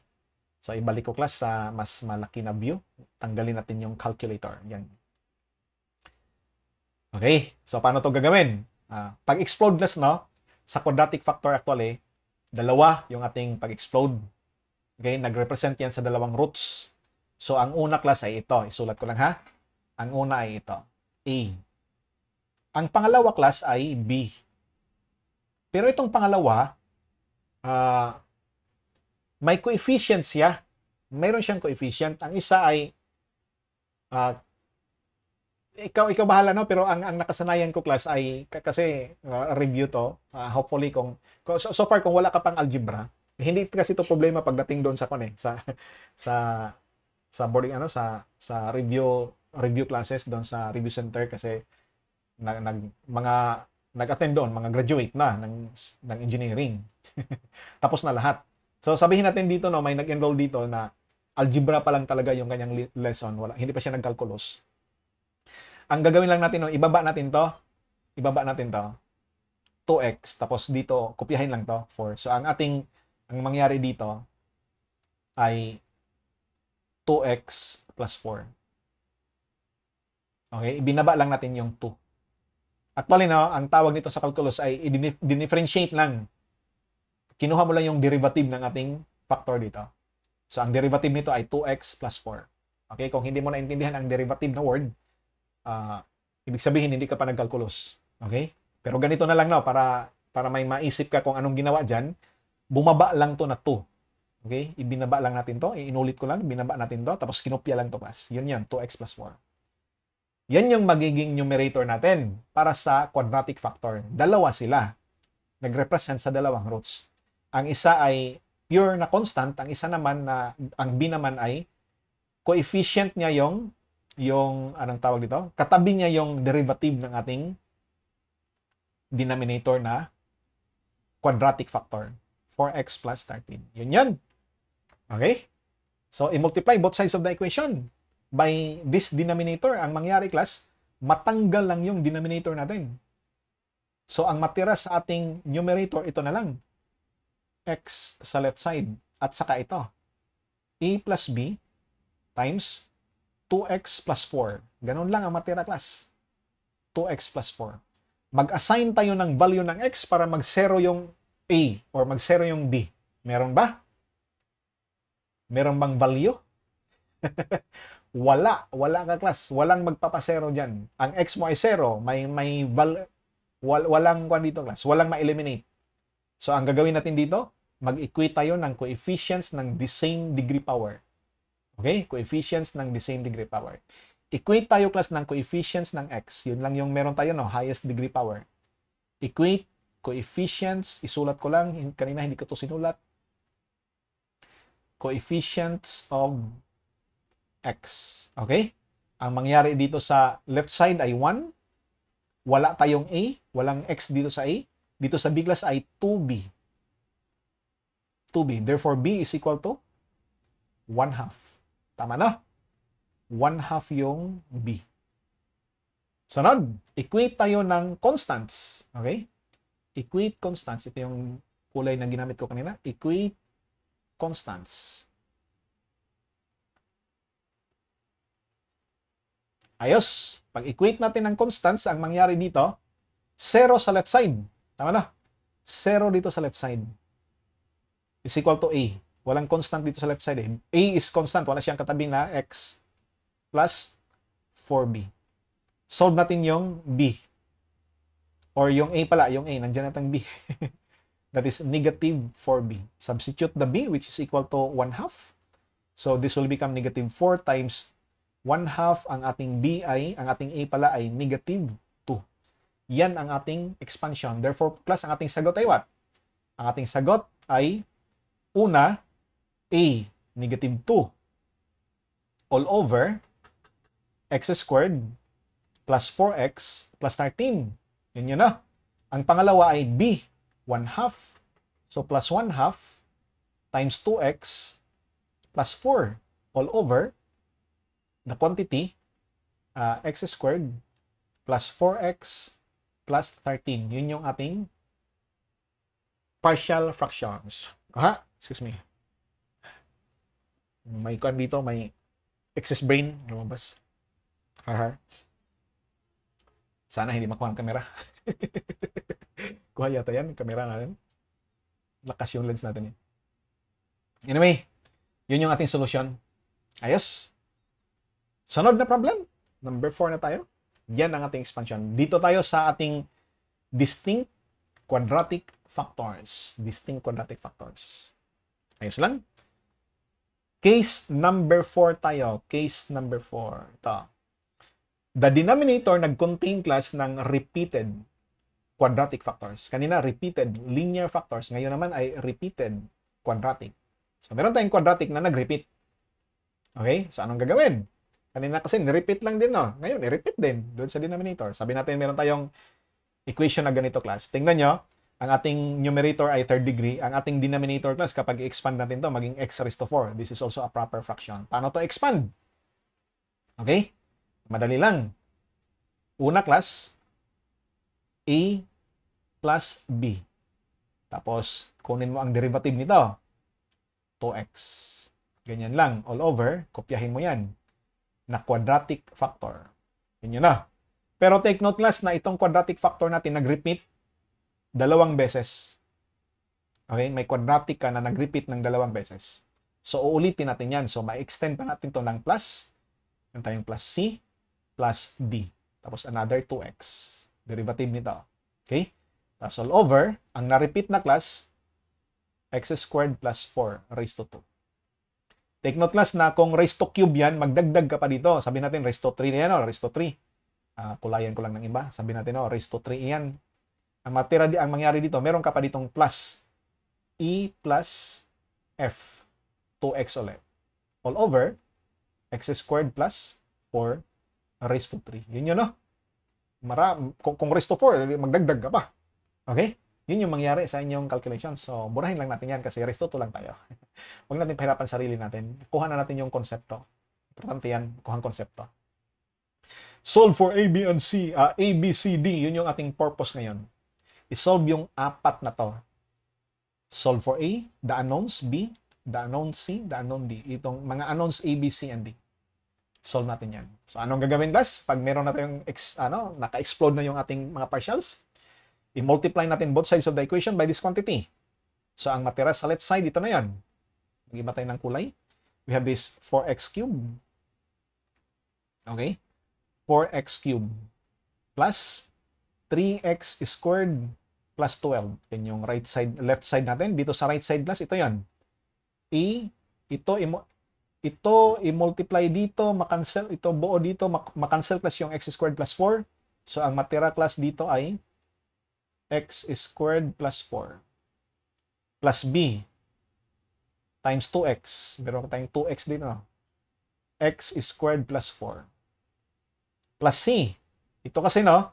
So, ibalik ko class sa mas malaki na view. Tanggalin natin yung calculator. Yan. Okay? So, paano to gagawin? Uh, pag-explode class, no? Sa quadratic factor actually, dalawa yung ating pag-explode. Okay? Nag-represent yan sa dalawang roots. So, ang una class ay ito. Isulat ko lang ha. Ang una ay ito. A. Ang pangalawa class ay B. Pero itong pangalawa, uh, may coefficient siya. Mayroon siyang coefficient. Ang isa ay uh, ikaw ikaw bahala no pero ang ang nakasanayan ko class ay kasi uh, review to uh, hopefully kung so, so far kung wala ka pang algebra hindi kasi to problema pagdating doon sa kone, ano eh, sa sa sa boarding ano sa sa review review classes doon sa review center kasi nag, nag mga nag-attend doon, mga graduate na ng, ng engineering. Tapos na lahat. So sabihin natin dito, no, may nag-enroll dito na algebra pa lang talaga yung kanyang lesson. Wala, hindi pa siya nag-calculus. Ang gagawin lang natin, no, ibaba natin to. Ibaba natin to. 2x. Tapos dito, kopyahin lang to. 4. So ang ating, ang mangyari dito ay 2x plus 4. Okay, ibinaba lang natin yung 2. Actually, no, ang tawag nito sa calculus ay i-differentiate lang. Kinuha mo lang yung derivative ng ating factor dito. So, ang derivative nito ay 2x plus 4. Okay, kung hindi mo naintindihan ang derivative na word, uh, ibig sabihin hindi ka pa nagkalkulus. Okay? Pero ganito na lang, no, para, para may maisip ka kung anong ginawa dyan, bumaba lang to na 2. Okay? Ibinaba lang natin to. Inulit ko lang. Binaba natin to. Tapos kinopya lang to pas. Yun yan. 2x plus 4. Yan yung magiging numerator natin para sa quadratic factor. Dalawa sila. Nag-represent sa dalawang roots. Ang isa ay pure na constant, ang isa naman na ang b naman ay coefficient niya yung yung anong tawag dito? Katabi niya yung derivative ng ating denominator na quadratic factor. 4x plus 13. Yun yun. Okay? So, i-multiply both sides of the equation by this denominator, ang mangyari class, matanggal lang yung denominator natin. So, ang matira sa ating numerator, ito na lang. x sa left side. At saka ito. a plus b times 2x plus 4. Ganun lang ang matira class. 2x plus 4. Mag-assign tayo ng value ng x para mag-zero yung a or mag-zero yung b. Meron ba? Meron bang value? wala, wala ka class, walang magpapasero diyan. Ang x mo ay zero, may may val, wal, walang kwan dito class, walang ma-eliminate. So ang gagawin natin dito, mag-equate tayo ng coefficients ng the same degree power. Okay? Coefficients ng the same degree power. Equate tayo class ng coefficients ng x. Yun lang yung meron tayo, no? Highest degree power. Equate coefficients. Isulat ko lang. Kanina hindi ko to sinulat. Coefficients of x. Okay? Ang mangyari dito sa left side ay 1. Wala tayong a. Walang x dito sa a. Dito sa B class ay 2b. 2b. Therefore, b is equal to 1 half. Tama na? 1 half yung b. Sunod, equate tayo ng constants. Okay? Equate constants. Ito yung kulay na ginamit ko kanina. Equate constants. Ayos. Pag equate natin ang constants, ang mangyari dito, 0 sa left side. Tama na? 0 dito sa left side. Is equal to A. Walang constant dito sa left side. Eh. A is constant. Wala siyang katabi na X. Plus 4B. Solve natin yung B. Or yung A pala. Yung A. Nandiyan natin B. That is negative 4B. Substitute the B which is equal to 1 half. So this will become negative 4 times 1 half ang ating BI, ang ating A pala ay negative 2. Yan ang ating expansion. Therefore, plus ang ating sagot ay what? Ang ating sagot ay una, A, negative 2, all over x squared plus 4x plus 13. Yun yun na. Ang pangalawa ay B, 1 half. So, plus 1 half times 2x plus 4 all over the quantity uh, x squared plus 4x plus 13. Yun yung ating partial fractions. Aha, excuse me. May kuan dito, may excess brain lumabas. har Sana hindi makuha ang kamera. Kuha yata yan, kamera natin. Lakas yung lens natin. Eh. Anyway, yun yung ating solution. Ayos. Sunod na problem, number 4 na tayo. Yan ang ating expansion. Dito tayo sa ating distinct quadratic factors. Distinct quadratic factors. Ayos lang. Case number 4 tayo. Case number 4. Ito. The denominator nag-contain class ng repeated quadratic factors. Kanina, repeated linear factors. Ngayon naman ay repeated quadratic. So, meron tayong quadratic na nag-repeat. Okay? So, anong gagawin? Kanina kasi ni-repeat lang din, no? Ngayon, i-repeat din doon sa denominator. Sabi natin, meron tayong equation na ganito, class. Tingnan nyo, ang ating numerator ay third degree. Ang ating denominator, class, kapag i-expand natin to maging x raised to 4. This is also a proper fraction. Paano to expand? Okay? Madali lang. Una, class, a plus b. Tapos, kunin mo ang derivative nito. 2x. Ganyan lang. All over, kopyahin mo yan na quadratic factor. Yun yun na. Pero take note class na itong quadratic factor natin nag-repeat dalawang beses. Okay, may quadratic ka na nag-repeat ng dalawang beses. So, uulitin natin yan. So, ma-extend pa natin to ng plus. Yung tayong plus C plus D. Tapos, another 2x. Derivative nito. Okay? Tapos all over, ang na-repeat na class, x squared plus 4 raised to 2. Take note class na kung raise to cube yan, magdagdag ka pa dito. Sabi natin raise to 3 na yan oh, raise to 3. Uh, ah, kulayan ko lang ng iba. Sabi natin oh, raise to 3 yan. Ang matira, ang mangyari dito, meron ka pa ditong plus. E plus F. 2x ulit. All over x squared plus 4 raised to 3. Yun yun, no? Oh. Mara, kung, kung raised to 4, magdagdag ka pa. Okay? Yun yung mangyari sa inyong calculation. So, burahin lang natin yan kasi raised to 2 lang tayo. Huwag natin pahirapan sarili natin. Kuha na natin yung konsepto. Importante yan, kuha ang konsepto. Solve for A, B, and C. Uh, A, B, C, D. Yun yung ating purpose ngayon. I-solve yung apat na to. Solve for A, the unknowns, B, the unknown C, the unknown D. Itong mga unknowns A, B, C, and D. Solve natin yan. So, anong gagawin, guys? Pag meron na tayong, ex, ano, naka-explode na yung ating mga partials, i-multiply natin both sides of the equation by this quantity. So, ang matira sa left side, ito na yan. Mag-iba tayo ng kulay. We have this 4x cube. Okay? 4x cube plus 3x squared plus 12. Yan yung right side, left side natin. Dito sa right side plus, ito yan. E, ito, imo, ito, i-multiply dito, makancel, ito buo dito, mak makancel plus yung x squared plus 4. So, ang matira class dito ay x squared plus 4 plus b times 2x. Meron tayong 2x din, no? Ah. x squared plus 4. Plus c. Ito kasi, no?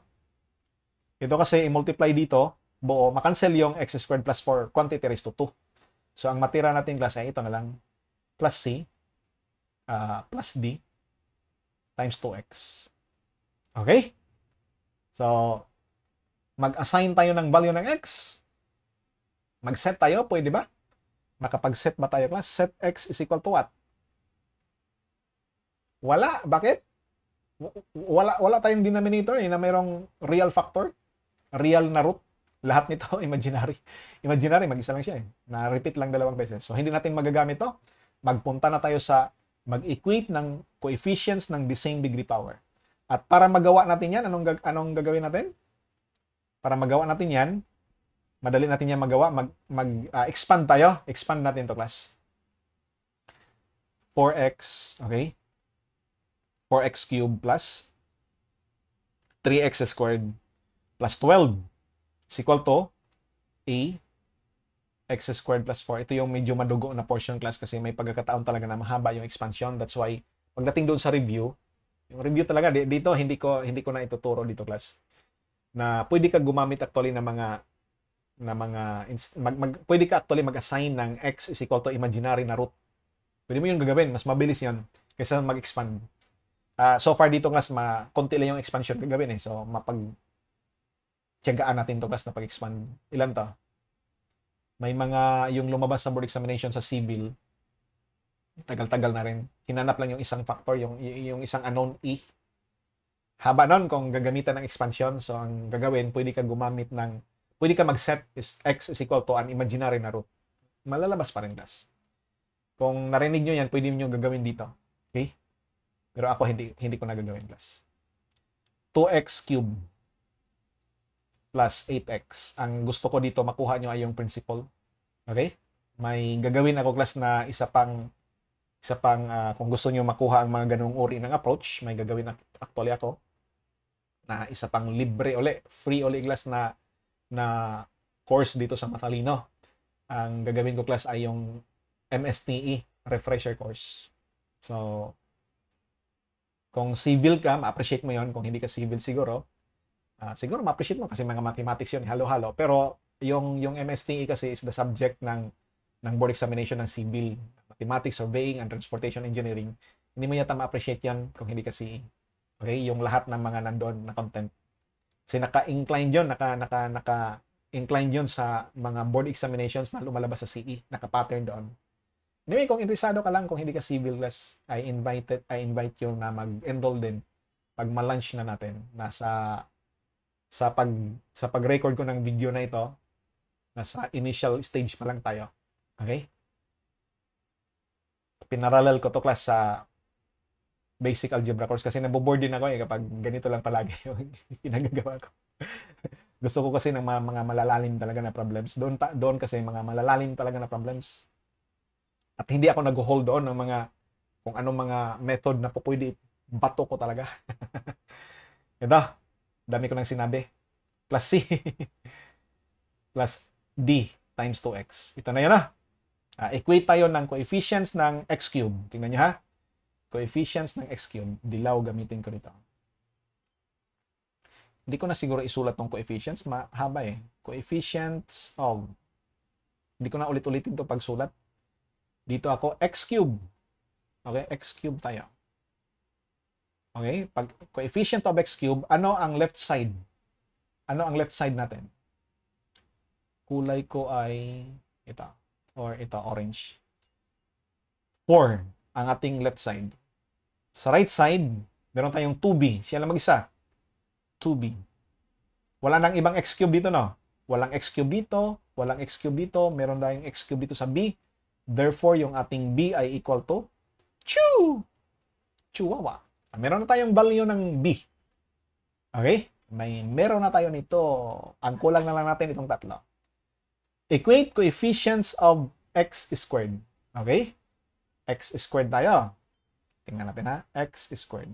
Ito kasi, i-multiply dito, buo, makancel yung x squared plus 4, quantity raised to 2. So, ang matira natin klase, ito na lang, plus c, uh, plus d, times 2x. Okay? So, mag-assign tayo ng value ng x. Mag-set tayo, pwede ba? Makapag-set ba tayo class? Set x is equal to what? Wala. Bakit? Wala, wala tayong denominator eh, na mayroong real factor, real na root. Lahat nito imaginary. Imaginary, mag-isa lang siya eh. Na-repeat lang dalawang beses. So, hindi natin magagamit to. Magpunta na tayo sa mag-equate ng coefficients ng the same degree power. At para magawa natin yan, anong, anong gagawin natin? Para magawa natin yan, madali natin yan magawa. Mag, mag uh, expand tayo. Expand natin to class. 4x, okay? 4x cubed plus 3x squared plus 12 is equal to a x squared plus 4. Ito yung medyo madugo na portion class kasi may pagkakataon talaga na mahaba yung expansion. That's why pagdating doon sa review, yung review talaga dito hindi ko hindi ko na ituturo dito class na pwede ka gumamit actually ng mga na mga mag, mag, pwede ka actually mag-assign ng x is equal to imaginary na root. Pwede mo yun gagawin, mas mabilis 'yan kaysa mag-expand. Uh, so far dito nga, ma, konti lang yung expansion gagawin eh. So mapag tiyagaan natin to gas na pag-expand. Ilan to? May mga yung lumabas sa board examination sa civil Tagal-tagal na rin. Hinanap lang yung isang factor, yung, yung isang unknown E. Haba nun kung gagamitan ng expansion. So ang gagawin, pwede ka gumamit ng pwede ka mag-set is x is equal to an imaginary na root. Malalabas pa rin das. Kung narinig nyo yan, pwede nyo gagawin dito. Okay? Pero ako hindi, hindi ko nagagawin das. 2x cube plus 8x. Ang gusto ko dito, makuha nyo ay yung principle. Okay? May gagawin ako class na isa pang isa pang uh, kung gusto niyo makuha ang mga ganung uri ng approach, may gagawin actually ako na isa pang libre uli, free uli class na na course dito sa Matalino. Ang gagawin ko class ay yung MSTE, refresher course. So, kung civil ka, ma-appreciate mo yon Kung hindi ka civil siguro, uh, siguro ma-appreciate mo kasi mga mathematics yun, eh, halo-halo. Pero yung, yung MSTE kasi is the subject ng, ng board examination ng civil, mathematics, surveying, and transportation engineering. Hindi mo yata ma-appreciate yan kung hindi ka kasi e. Okay, yung lahat ng mga nandoon na content. Kasi naka-incline yon naka, naka, naka, inclined yon sa mga board examinations na lumalabas sa CE, naka-pattern doon. Anyway, kung interesado ka lang, kung hindi ka civil class, I, invited, I invite you na mag-enroll din pag ma launch na natin. Nasa sa pag sa pag-record ko ng video na ito, nasa initial stage pa lang tayo. Okay? Pinaralan ko to class sa basic algebra course kasi naboboard din ako eh kapag ganito lang palagi yung pinagagawa ko. Gusto ko kasi ng mga, mga malalalim talaga na problems. Doon, ta, doon kasi mga malalalim talaga na problems. At hindi ako nag-hold doon ng mga kung anong mga method na po pwede bato ko talaga. Ito, dami ko nang sinabi. Plus C plus D times 2x. Ito na yun ah. Uh, equate tayo ng coefficients ng x cube. Tingnan nyo ha coefficients ng x cube, dilaw gamitin ko dito. Hindi ko na siguro isulat tong coefficients, mahaba eh. Coefficients of, hindi ko na ulit-ulitin to pagsulat. Dito ako, x cube. Okay, x cube tayo. Okay, pag coefficient of x cube, ano ang left side? Ano ang left side natin? Kulay ko ay ito, or ito, orange. 4 ang ating left side. Sa right side, meron tayong 2b. Siya lang mag-isa. 2b. Wala nang ibang x cube dito, no? Walang x cube dito, walang x cube dito, meron tayong x cube dito sa b. Therefore, yung ating b ay equal to chu! Chihuahua. Meron na tayong value ng b. Okay? May meron na tayo nito. Ang kulang na lang natin itong tatlo. Equate coefficients of x squared. Okay? x squared tayo. Tingnan natin ha, x squared.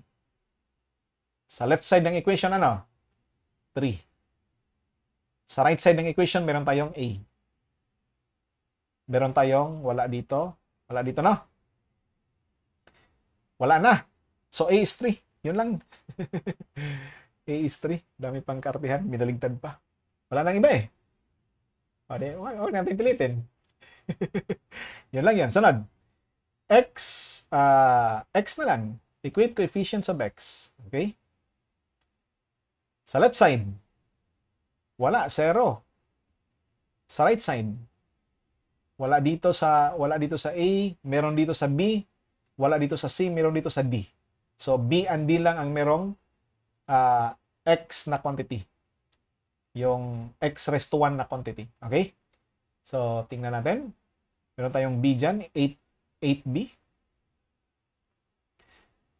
Sa left side ng equation, ano? 3. Sa right side ng equation, meron tayong a. Meron tayong wala dito. Wala dito, no? Wala na. So, a is 3. Yun lang. a is 3. Dami pang kartihan. Minaligtad pa. Wala nang iba eh. O, di, huwag natin pilitin. yun lang yan. Sunod x, uh, x na lang. Equate coefficients of x. Okay? Sa left side, wala, zero. Sa right side, wala dito sa wala dito sa A, meron dito sa B, wala dito sa C, meron dito sa D. So B and D lang ang merong uh, x na quantity. Yung x rest to 1 na quantity. Okay? So tingnan natin. Meron tayong B diyan, 8 8b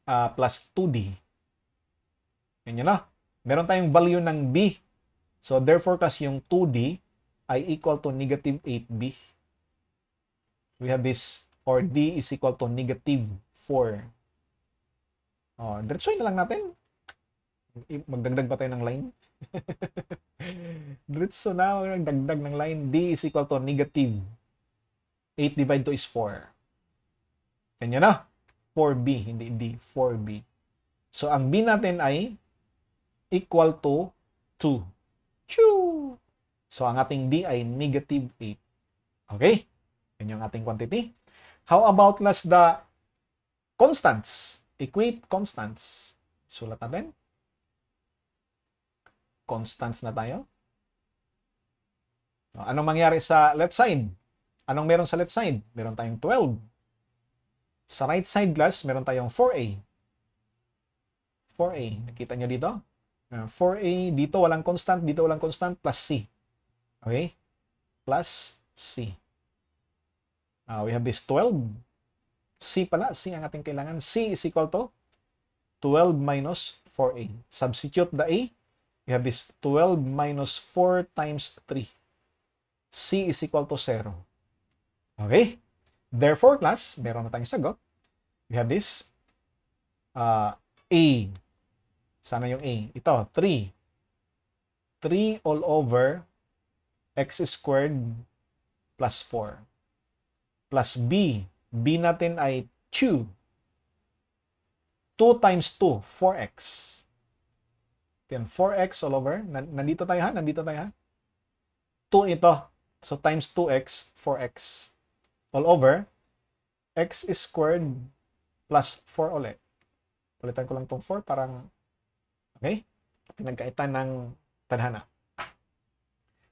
uh, ah, plus 2d. Yan yun na. Ah. Meron tayong value ng b. So, therefore, kasi yung 2d ay equal to negative 8b. We have this, or d is equal to negative 4. Oh, diretsoy na lang natin. Magdagdag pa tayo ng line. Diretso na, magdagdag ng line. d is equal to negative 8 divided to is 4. Ganyan na. 4b, hindi d, 4b. So, ang b natin ay equal to 2. Choo! So, ang ating d ay negative 8. Okay? Yan yung ating quantity. How about last the constants? Equate constants. Sulat natin. Constants na tayo. Anong mangyari sa left side? Anong meron sa left side? Meron tayong 12. Sa right side glass, meron tayong 4A. 4A. Nakita nyo dito? Uh, 4A, dito walang constant, dito walang constant, plus C. Okay? Plus C. Uh, we have this 12. C pala, C ang ating kailangan. C is equal to 12 minus 4A. Substitute the A, we have this 12 minus 4 times 3. C is equal to 0. Okay? Therefore, class, meron na tayong sagot. We have this uh, A. Sana yung A. Ito, 3. 3 all over x squared plus 4. Plus B. B natin ay 2. 2 times 2, 4x. Then 4x all over. Nandito tayo ha? Nandito tayo ha? 2 ito. So times 2x, 4x all over x squared plus 4 ulit. Palitan ko lang tong 4 parang okay? Pinagkaitan ng tanhana.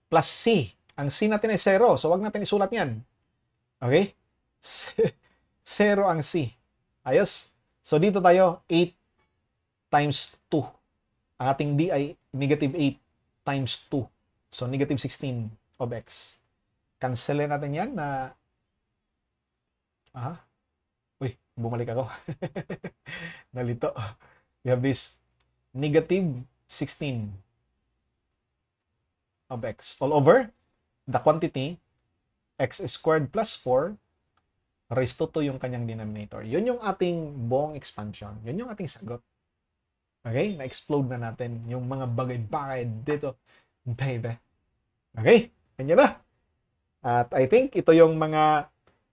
Plus c. Ang c natin ay 0. So, wag natin isulat yan. Okay? 0 ang c. Ayos? So, dito tayo 8 times 2. Ang ating d ay negative 8 times 2. So, negative 16 of x. Cancelin natin yan na Aha. Uy, bumalik ako. Nalito. We have this negative 16 of x all over the quantity x squared plus 4 raised to 2 yung kanyang denominator. Yun yung ating buong expansion. Yun yung ating sagot. Okay? Na-explode na natin yung mga bagay-bagay dito. Baby. Okay? Kanya na. At I think ito yung mga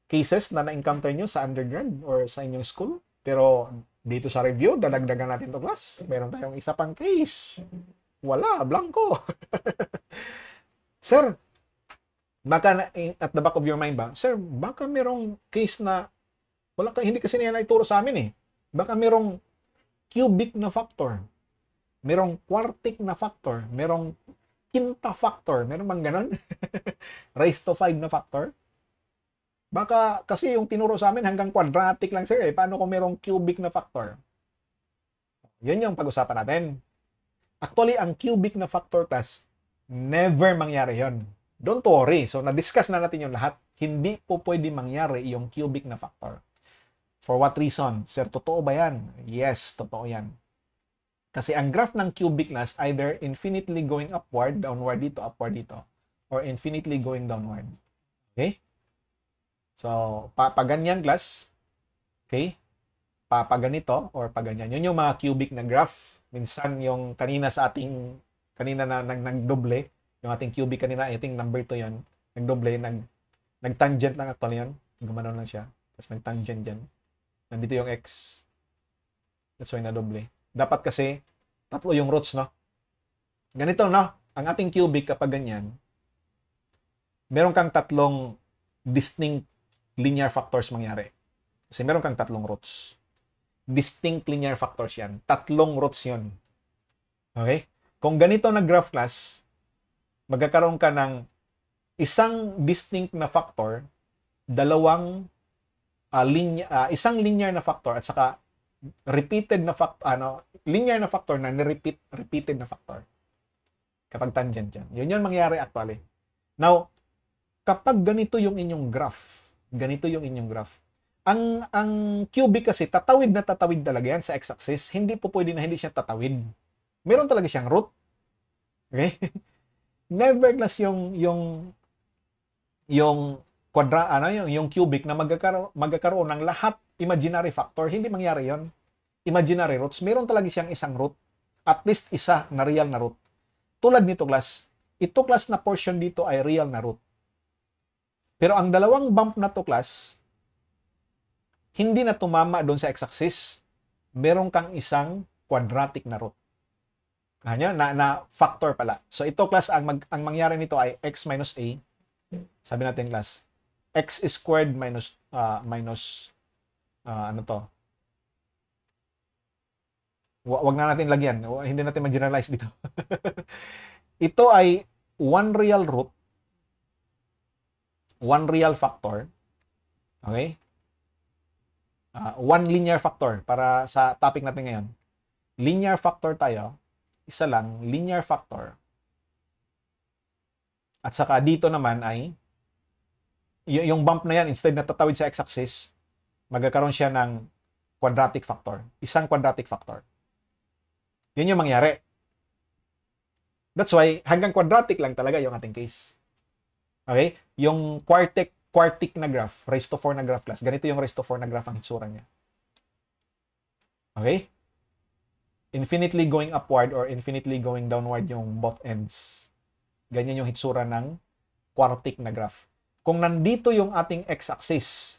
cases na na-encounter nyo sa underground or sa inyong school. Pero dito sa review, dadagdagan natin to class. Meron tayong isa pang case. Wala, blanco. Sir, baka na, eh, at the back of your mind ba, Sir, baka merong case na wala ka, hindi kasi niya naituro sa amin eh. Baka merong cubic na factor, merong quartic na factor, merong quinta factor, meron bang ganun? Raised to 5 na factor? Baka kasi yung tinuro sa amin hanggang quadratic lang sir eh. Paano kung merong cubic na factor? Yun yung pag-usapan natin. Actually, ang cubic na factor class, never mangyari yon. Don't worry. So, na-discuss na natin yung lahat. Hindi po pwede mangyari yung cubic na factor. For what reason? Sir, totoo ba yan? Yes, totoo yan. Kasi ang graph ng cubic class either infinitely going upward, downward dito, upward dito, or infinitely going downward. Okay? So, papaganyang glass, okay? Papaganito or paganyan. Yun yung mga cubic na graph. Minsan yung kanina sa ating, kanina na nag, nagdoble, yung ating cubic kanina, I think number 2 yun, nagdoble, nag, nagtangent lang actually yun. Gumano lang siya. Tapos nagtangent tangent dyan. Nandito yung x. That's why na-doble. Dapat kasi, tatlo yung roots, no? Ganito, no? Ang ating cubic kapag ganyan, meron kang tatlong distinct linear factors mangyari. Kasi meron kang tatlong roots. Distinct linear factors yan. Tatlong roots yon. Okay? Kung ganito na graph class, magkakaroon ka ng isang distinct na factor, dalawang uh, linya, uh, isang linear na factor at saka repeated na factor, ano, linear na factor na ni-repeat, repeated na factor. Kapag tangent yan. Yun yun mangyari actually. Now, kapag ganito yung inyong graph, ganito yung inyong graph. Ang ang cubic kasi tatawid na tatawid talaga yan sa x-axis. Hindi po pwede na hindi siya tatawid. Meron talaga siyang root. Okay? Never class yung yung yung quadra ano yung, yung cubic na magkakaroon magkakaroon ng lahat imaginary factor, hindi mangyari 'yon. Imaginary roots, meron talaga siyang isang root, at least isa na real na root. Tulad nito class, ito class na portion dito ay real na root. Pero ang dalawang bump na to class, hindi na tumama doon sa x-axis. Meron kang isang quadratic na root. Kanya na, na factor pala. So ito class, ang, mag, ang mangyari nito ay x minus a. Sabi natin class, x squared minus, uh, minus uh, ano to? Wag na natin lagyan. Hindi natin mag-generalize dito. ito ay one real root one real factor, okay? Uh, one linear factor para sa topic natin ngayon. Linear factor tayo, isa lang, linear factor. At saka dito naman ay, yung bump na yan, instead na tatawid sa x-axis, magkakaroon siya ng quadratic factor. Isang quadratic factor. Yun yung mangyari. That's why, hanggang quadratic lang talaga yung ating case. Okay? Yung quartic, quartic na graph, raised to 4 na graph class, ganito yung raised to 4 na graph ang itsura niya. Okay? Infinitely going upward or infinitely going downward yung both ends. Ganyan yung itsura ng quartic na graph. Kung nandito yung ating x-axis,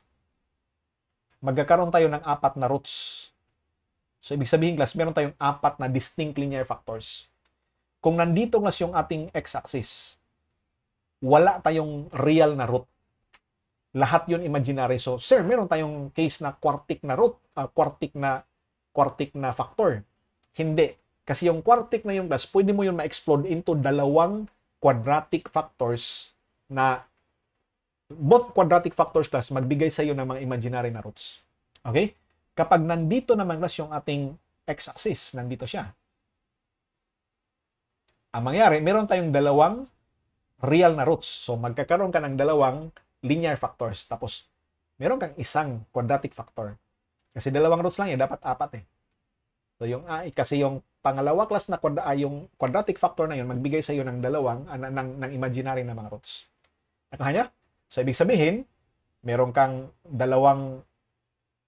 magkakaroon tayo ng apat na roots. So, ibig sabihin, class, meron tayong apat na distinct linear factors. Kung nandito, class, yung ating x-axis, wala tayong real na root. Lahat 'yon imaginary. So, sir, meron tayong case na quartic na root, uh, quartic na quartic na factor. Hindi. Kasi yung quartic na yung glass, pwede mo 'yon ma-explode into dalawang quadratic factors na both quadratic factors class magbigay sa iyo ng mga imaginary na roots. Okay? Kapag nandito naman class yung ating x-axis, nandito siya. Ang mangyari, meron tayong dalawang real na roots. So magkakaroon ka ng dalawang linear factors. Tapos meron kang isang quadratic factor. Kasi dalawang roots lang eh, dapat apat eh. So yung uh, kasi yung pangalawa class na quadra, uh, yung quadratic factor na yun magbigay sa iyo ng dalawang uh, ng, ng, ng imaginary na mga roots. Nakuha niya? So ibig sabihin, meron kang dalawang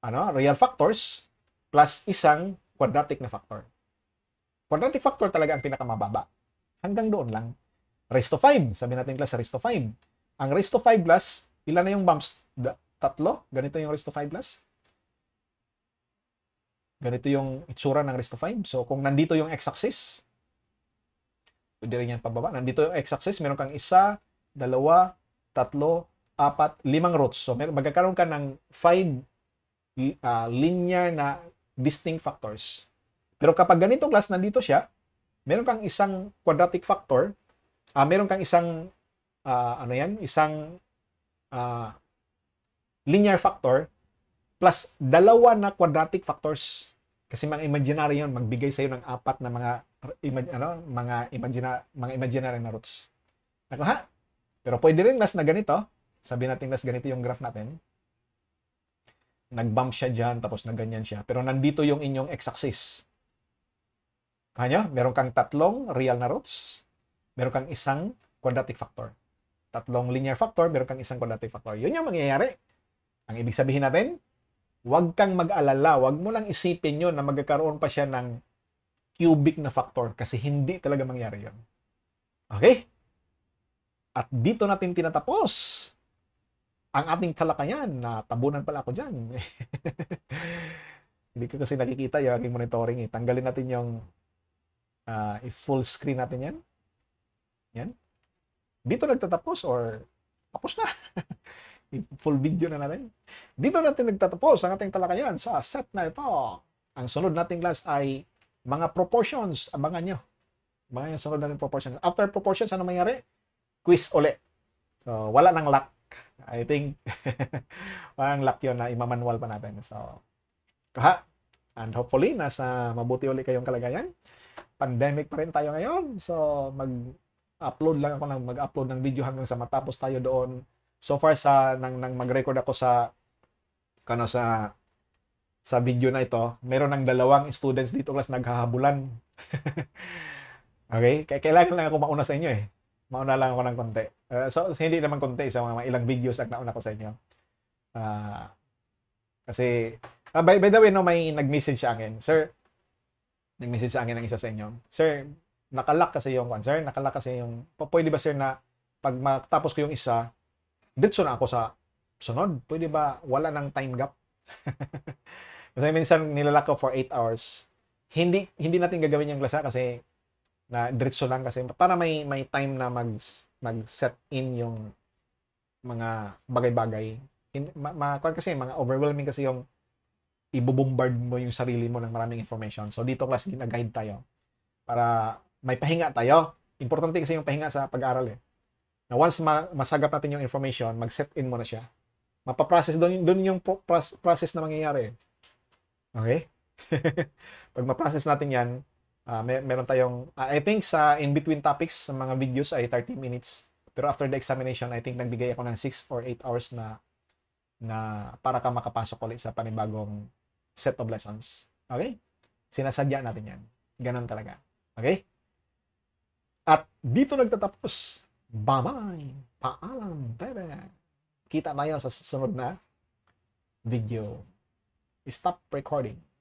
ano, real factors plus isang quadratic na factor. Quadratic factor talaga ang pinakamababa. Hanggang doon lang. Resto 5. Sabi natin class, Resto 5. Ang Resto 5 class, ilan na yung bumps? Da, tatlo? Ganito yung Resto 5 class? Ganito yung itsura ng Resto 5. So, kung nandito yung x-axis, pwede rin yan pababa. Nandito yung x-axis, meron kang isa, dalawa, tatlo, apat, limang roots. So, meron, magkakaroon ka ng 5 uh, ah, linear na distinct factors. Pero kapag ganitong class nandito siya, meron kang isang quadratic factor uh, meron kang isang uh, ano yan, isang uh, linear factor plus dalawa na quadratic factors. Kasi mga imaginary yon magbigay sa iyo ng apat na mga imag, ano, mga imaginary mga imaginary na roots. Ako ha? Pero pwede rin last na ganito. Sabi natin last ganito yung graph natin. Nag-bump siya diyan tapos nagganyan siya. Pero nandito yung inyong x-axis. Kanya, meron kang tatlong real na roots meron kang isang quadratic factor. Tatlong linear factor, meron kang isang quadratic factor. Yun yung mangyayari. Ang ibig sabihin natin, huwag kang mag-alala, huwag mo lang isipin yun na magkakaroon pa siya ng cubic na factor kasi hindi talaga mangyayari yun. Okay? At dito natin tinatapos ang ating talakayan. Natabunan pala ako dyan. hindi ko kasi nakikita yung aking monitoring. Eh. Tanggalin natin yung uh, i-full screen natin yan. Yan. Dito nagtatapos or tapos na. Full video na natin. Dito natin nagtatapos ang ating talakayan sa set na ito. Ang sunod nating class ay mga proportions. Abangan nyo. Mga yung sunod nating proportions. After proportions, ano mangyari? Quiz uli. So, wala nang luck. I think, parang luck yun na imamanual pa natin. So, ha? And hopefully, nasa mabuti uli kayong kalagayan. Pandemic pa rin tayo ngayon. So, mag upload lang ako ng mag-upload ng video hanggang sa matapos tayo doon. So far sa nang, nang mag-record ako sa kano sa sa video na ito, meron ng dalawang students dito class naghahabulan. okay? Kaya kailangan lang ako mauna sa inyo eh. Mauna lang ako ng konti. Uh, so, hindi naman konti sa mga ilang videos ang nauna ko sa inyo. Uh, kasi, uh, by, by the way, no, may nag-message sa akin. Sir, nag-message sa akin ng isa sa inyo. Sir, nakalock kasi yung one, sir. Nakalock kasi yung, pwede ba sir na pag matapos ko yung isa, diretso na ako sa sunod. Pwede ba wala ng time gap? kasi minsan nilalak ko for 8 hours. Hindi hindi natin gagawin yung klasa kasi na diretso lang kasi para may may time na mag mag set in yung mga bagay-bagay. Ma, kasi mga overwhelming kasi yung ibobombard mo yung sarili mo ng maraming information. So dito class gina-guide tayo para may pahinga tayo. Importante kasi yung pahinga sa pag-aaral eh. Na once ma- masagap natin yung information, mag-set in mo na siya. Mapaprocess doon, doon yung pro- process na mangyayari. Okay? Pag ma-process natin yan, uh, ah, may, meron tayong, uh, I think sa in-between topics, sa mga videos ay 30 minutes. Pero after the examination, I think nagbigay ako ng 6 or 8 hours na na para ka makapasok ulit sa panibagong set of lessons. Okay? Sinasadya natin yan. Ganun talaga. Okay? At dito nagtatapos. Bye-bye. Paalam, bebe. Kita tayo sa susunod na video. Stop recording.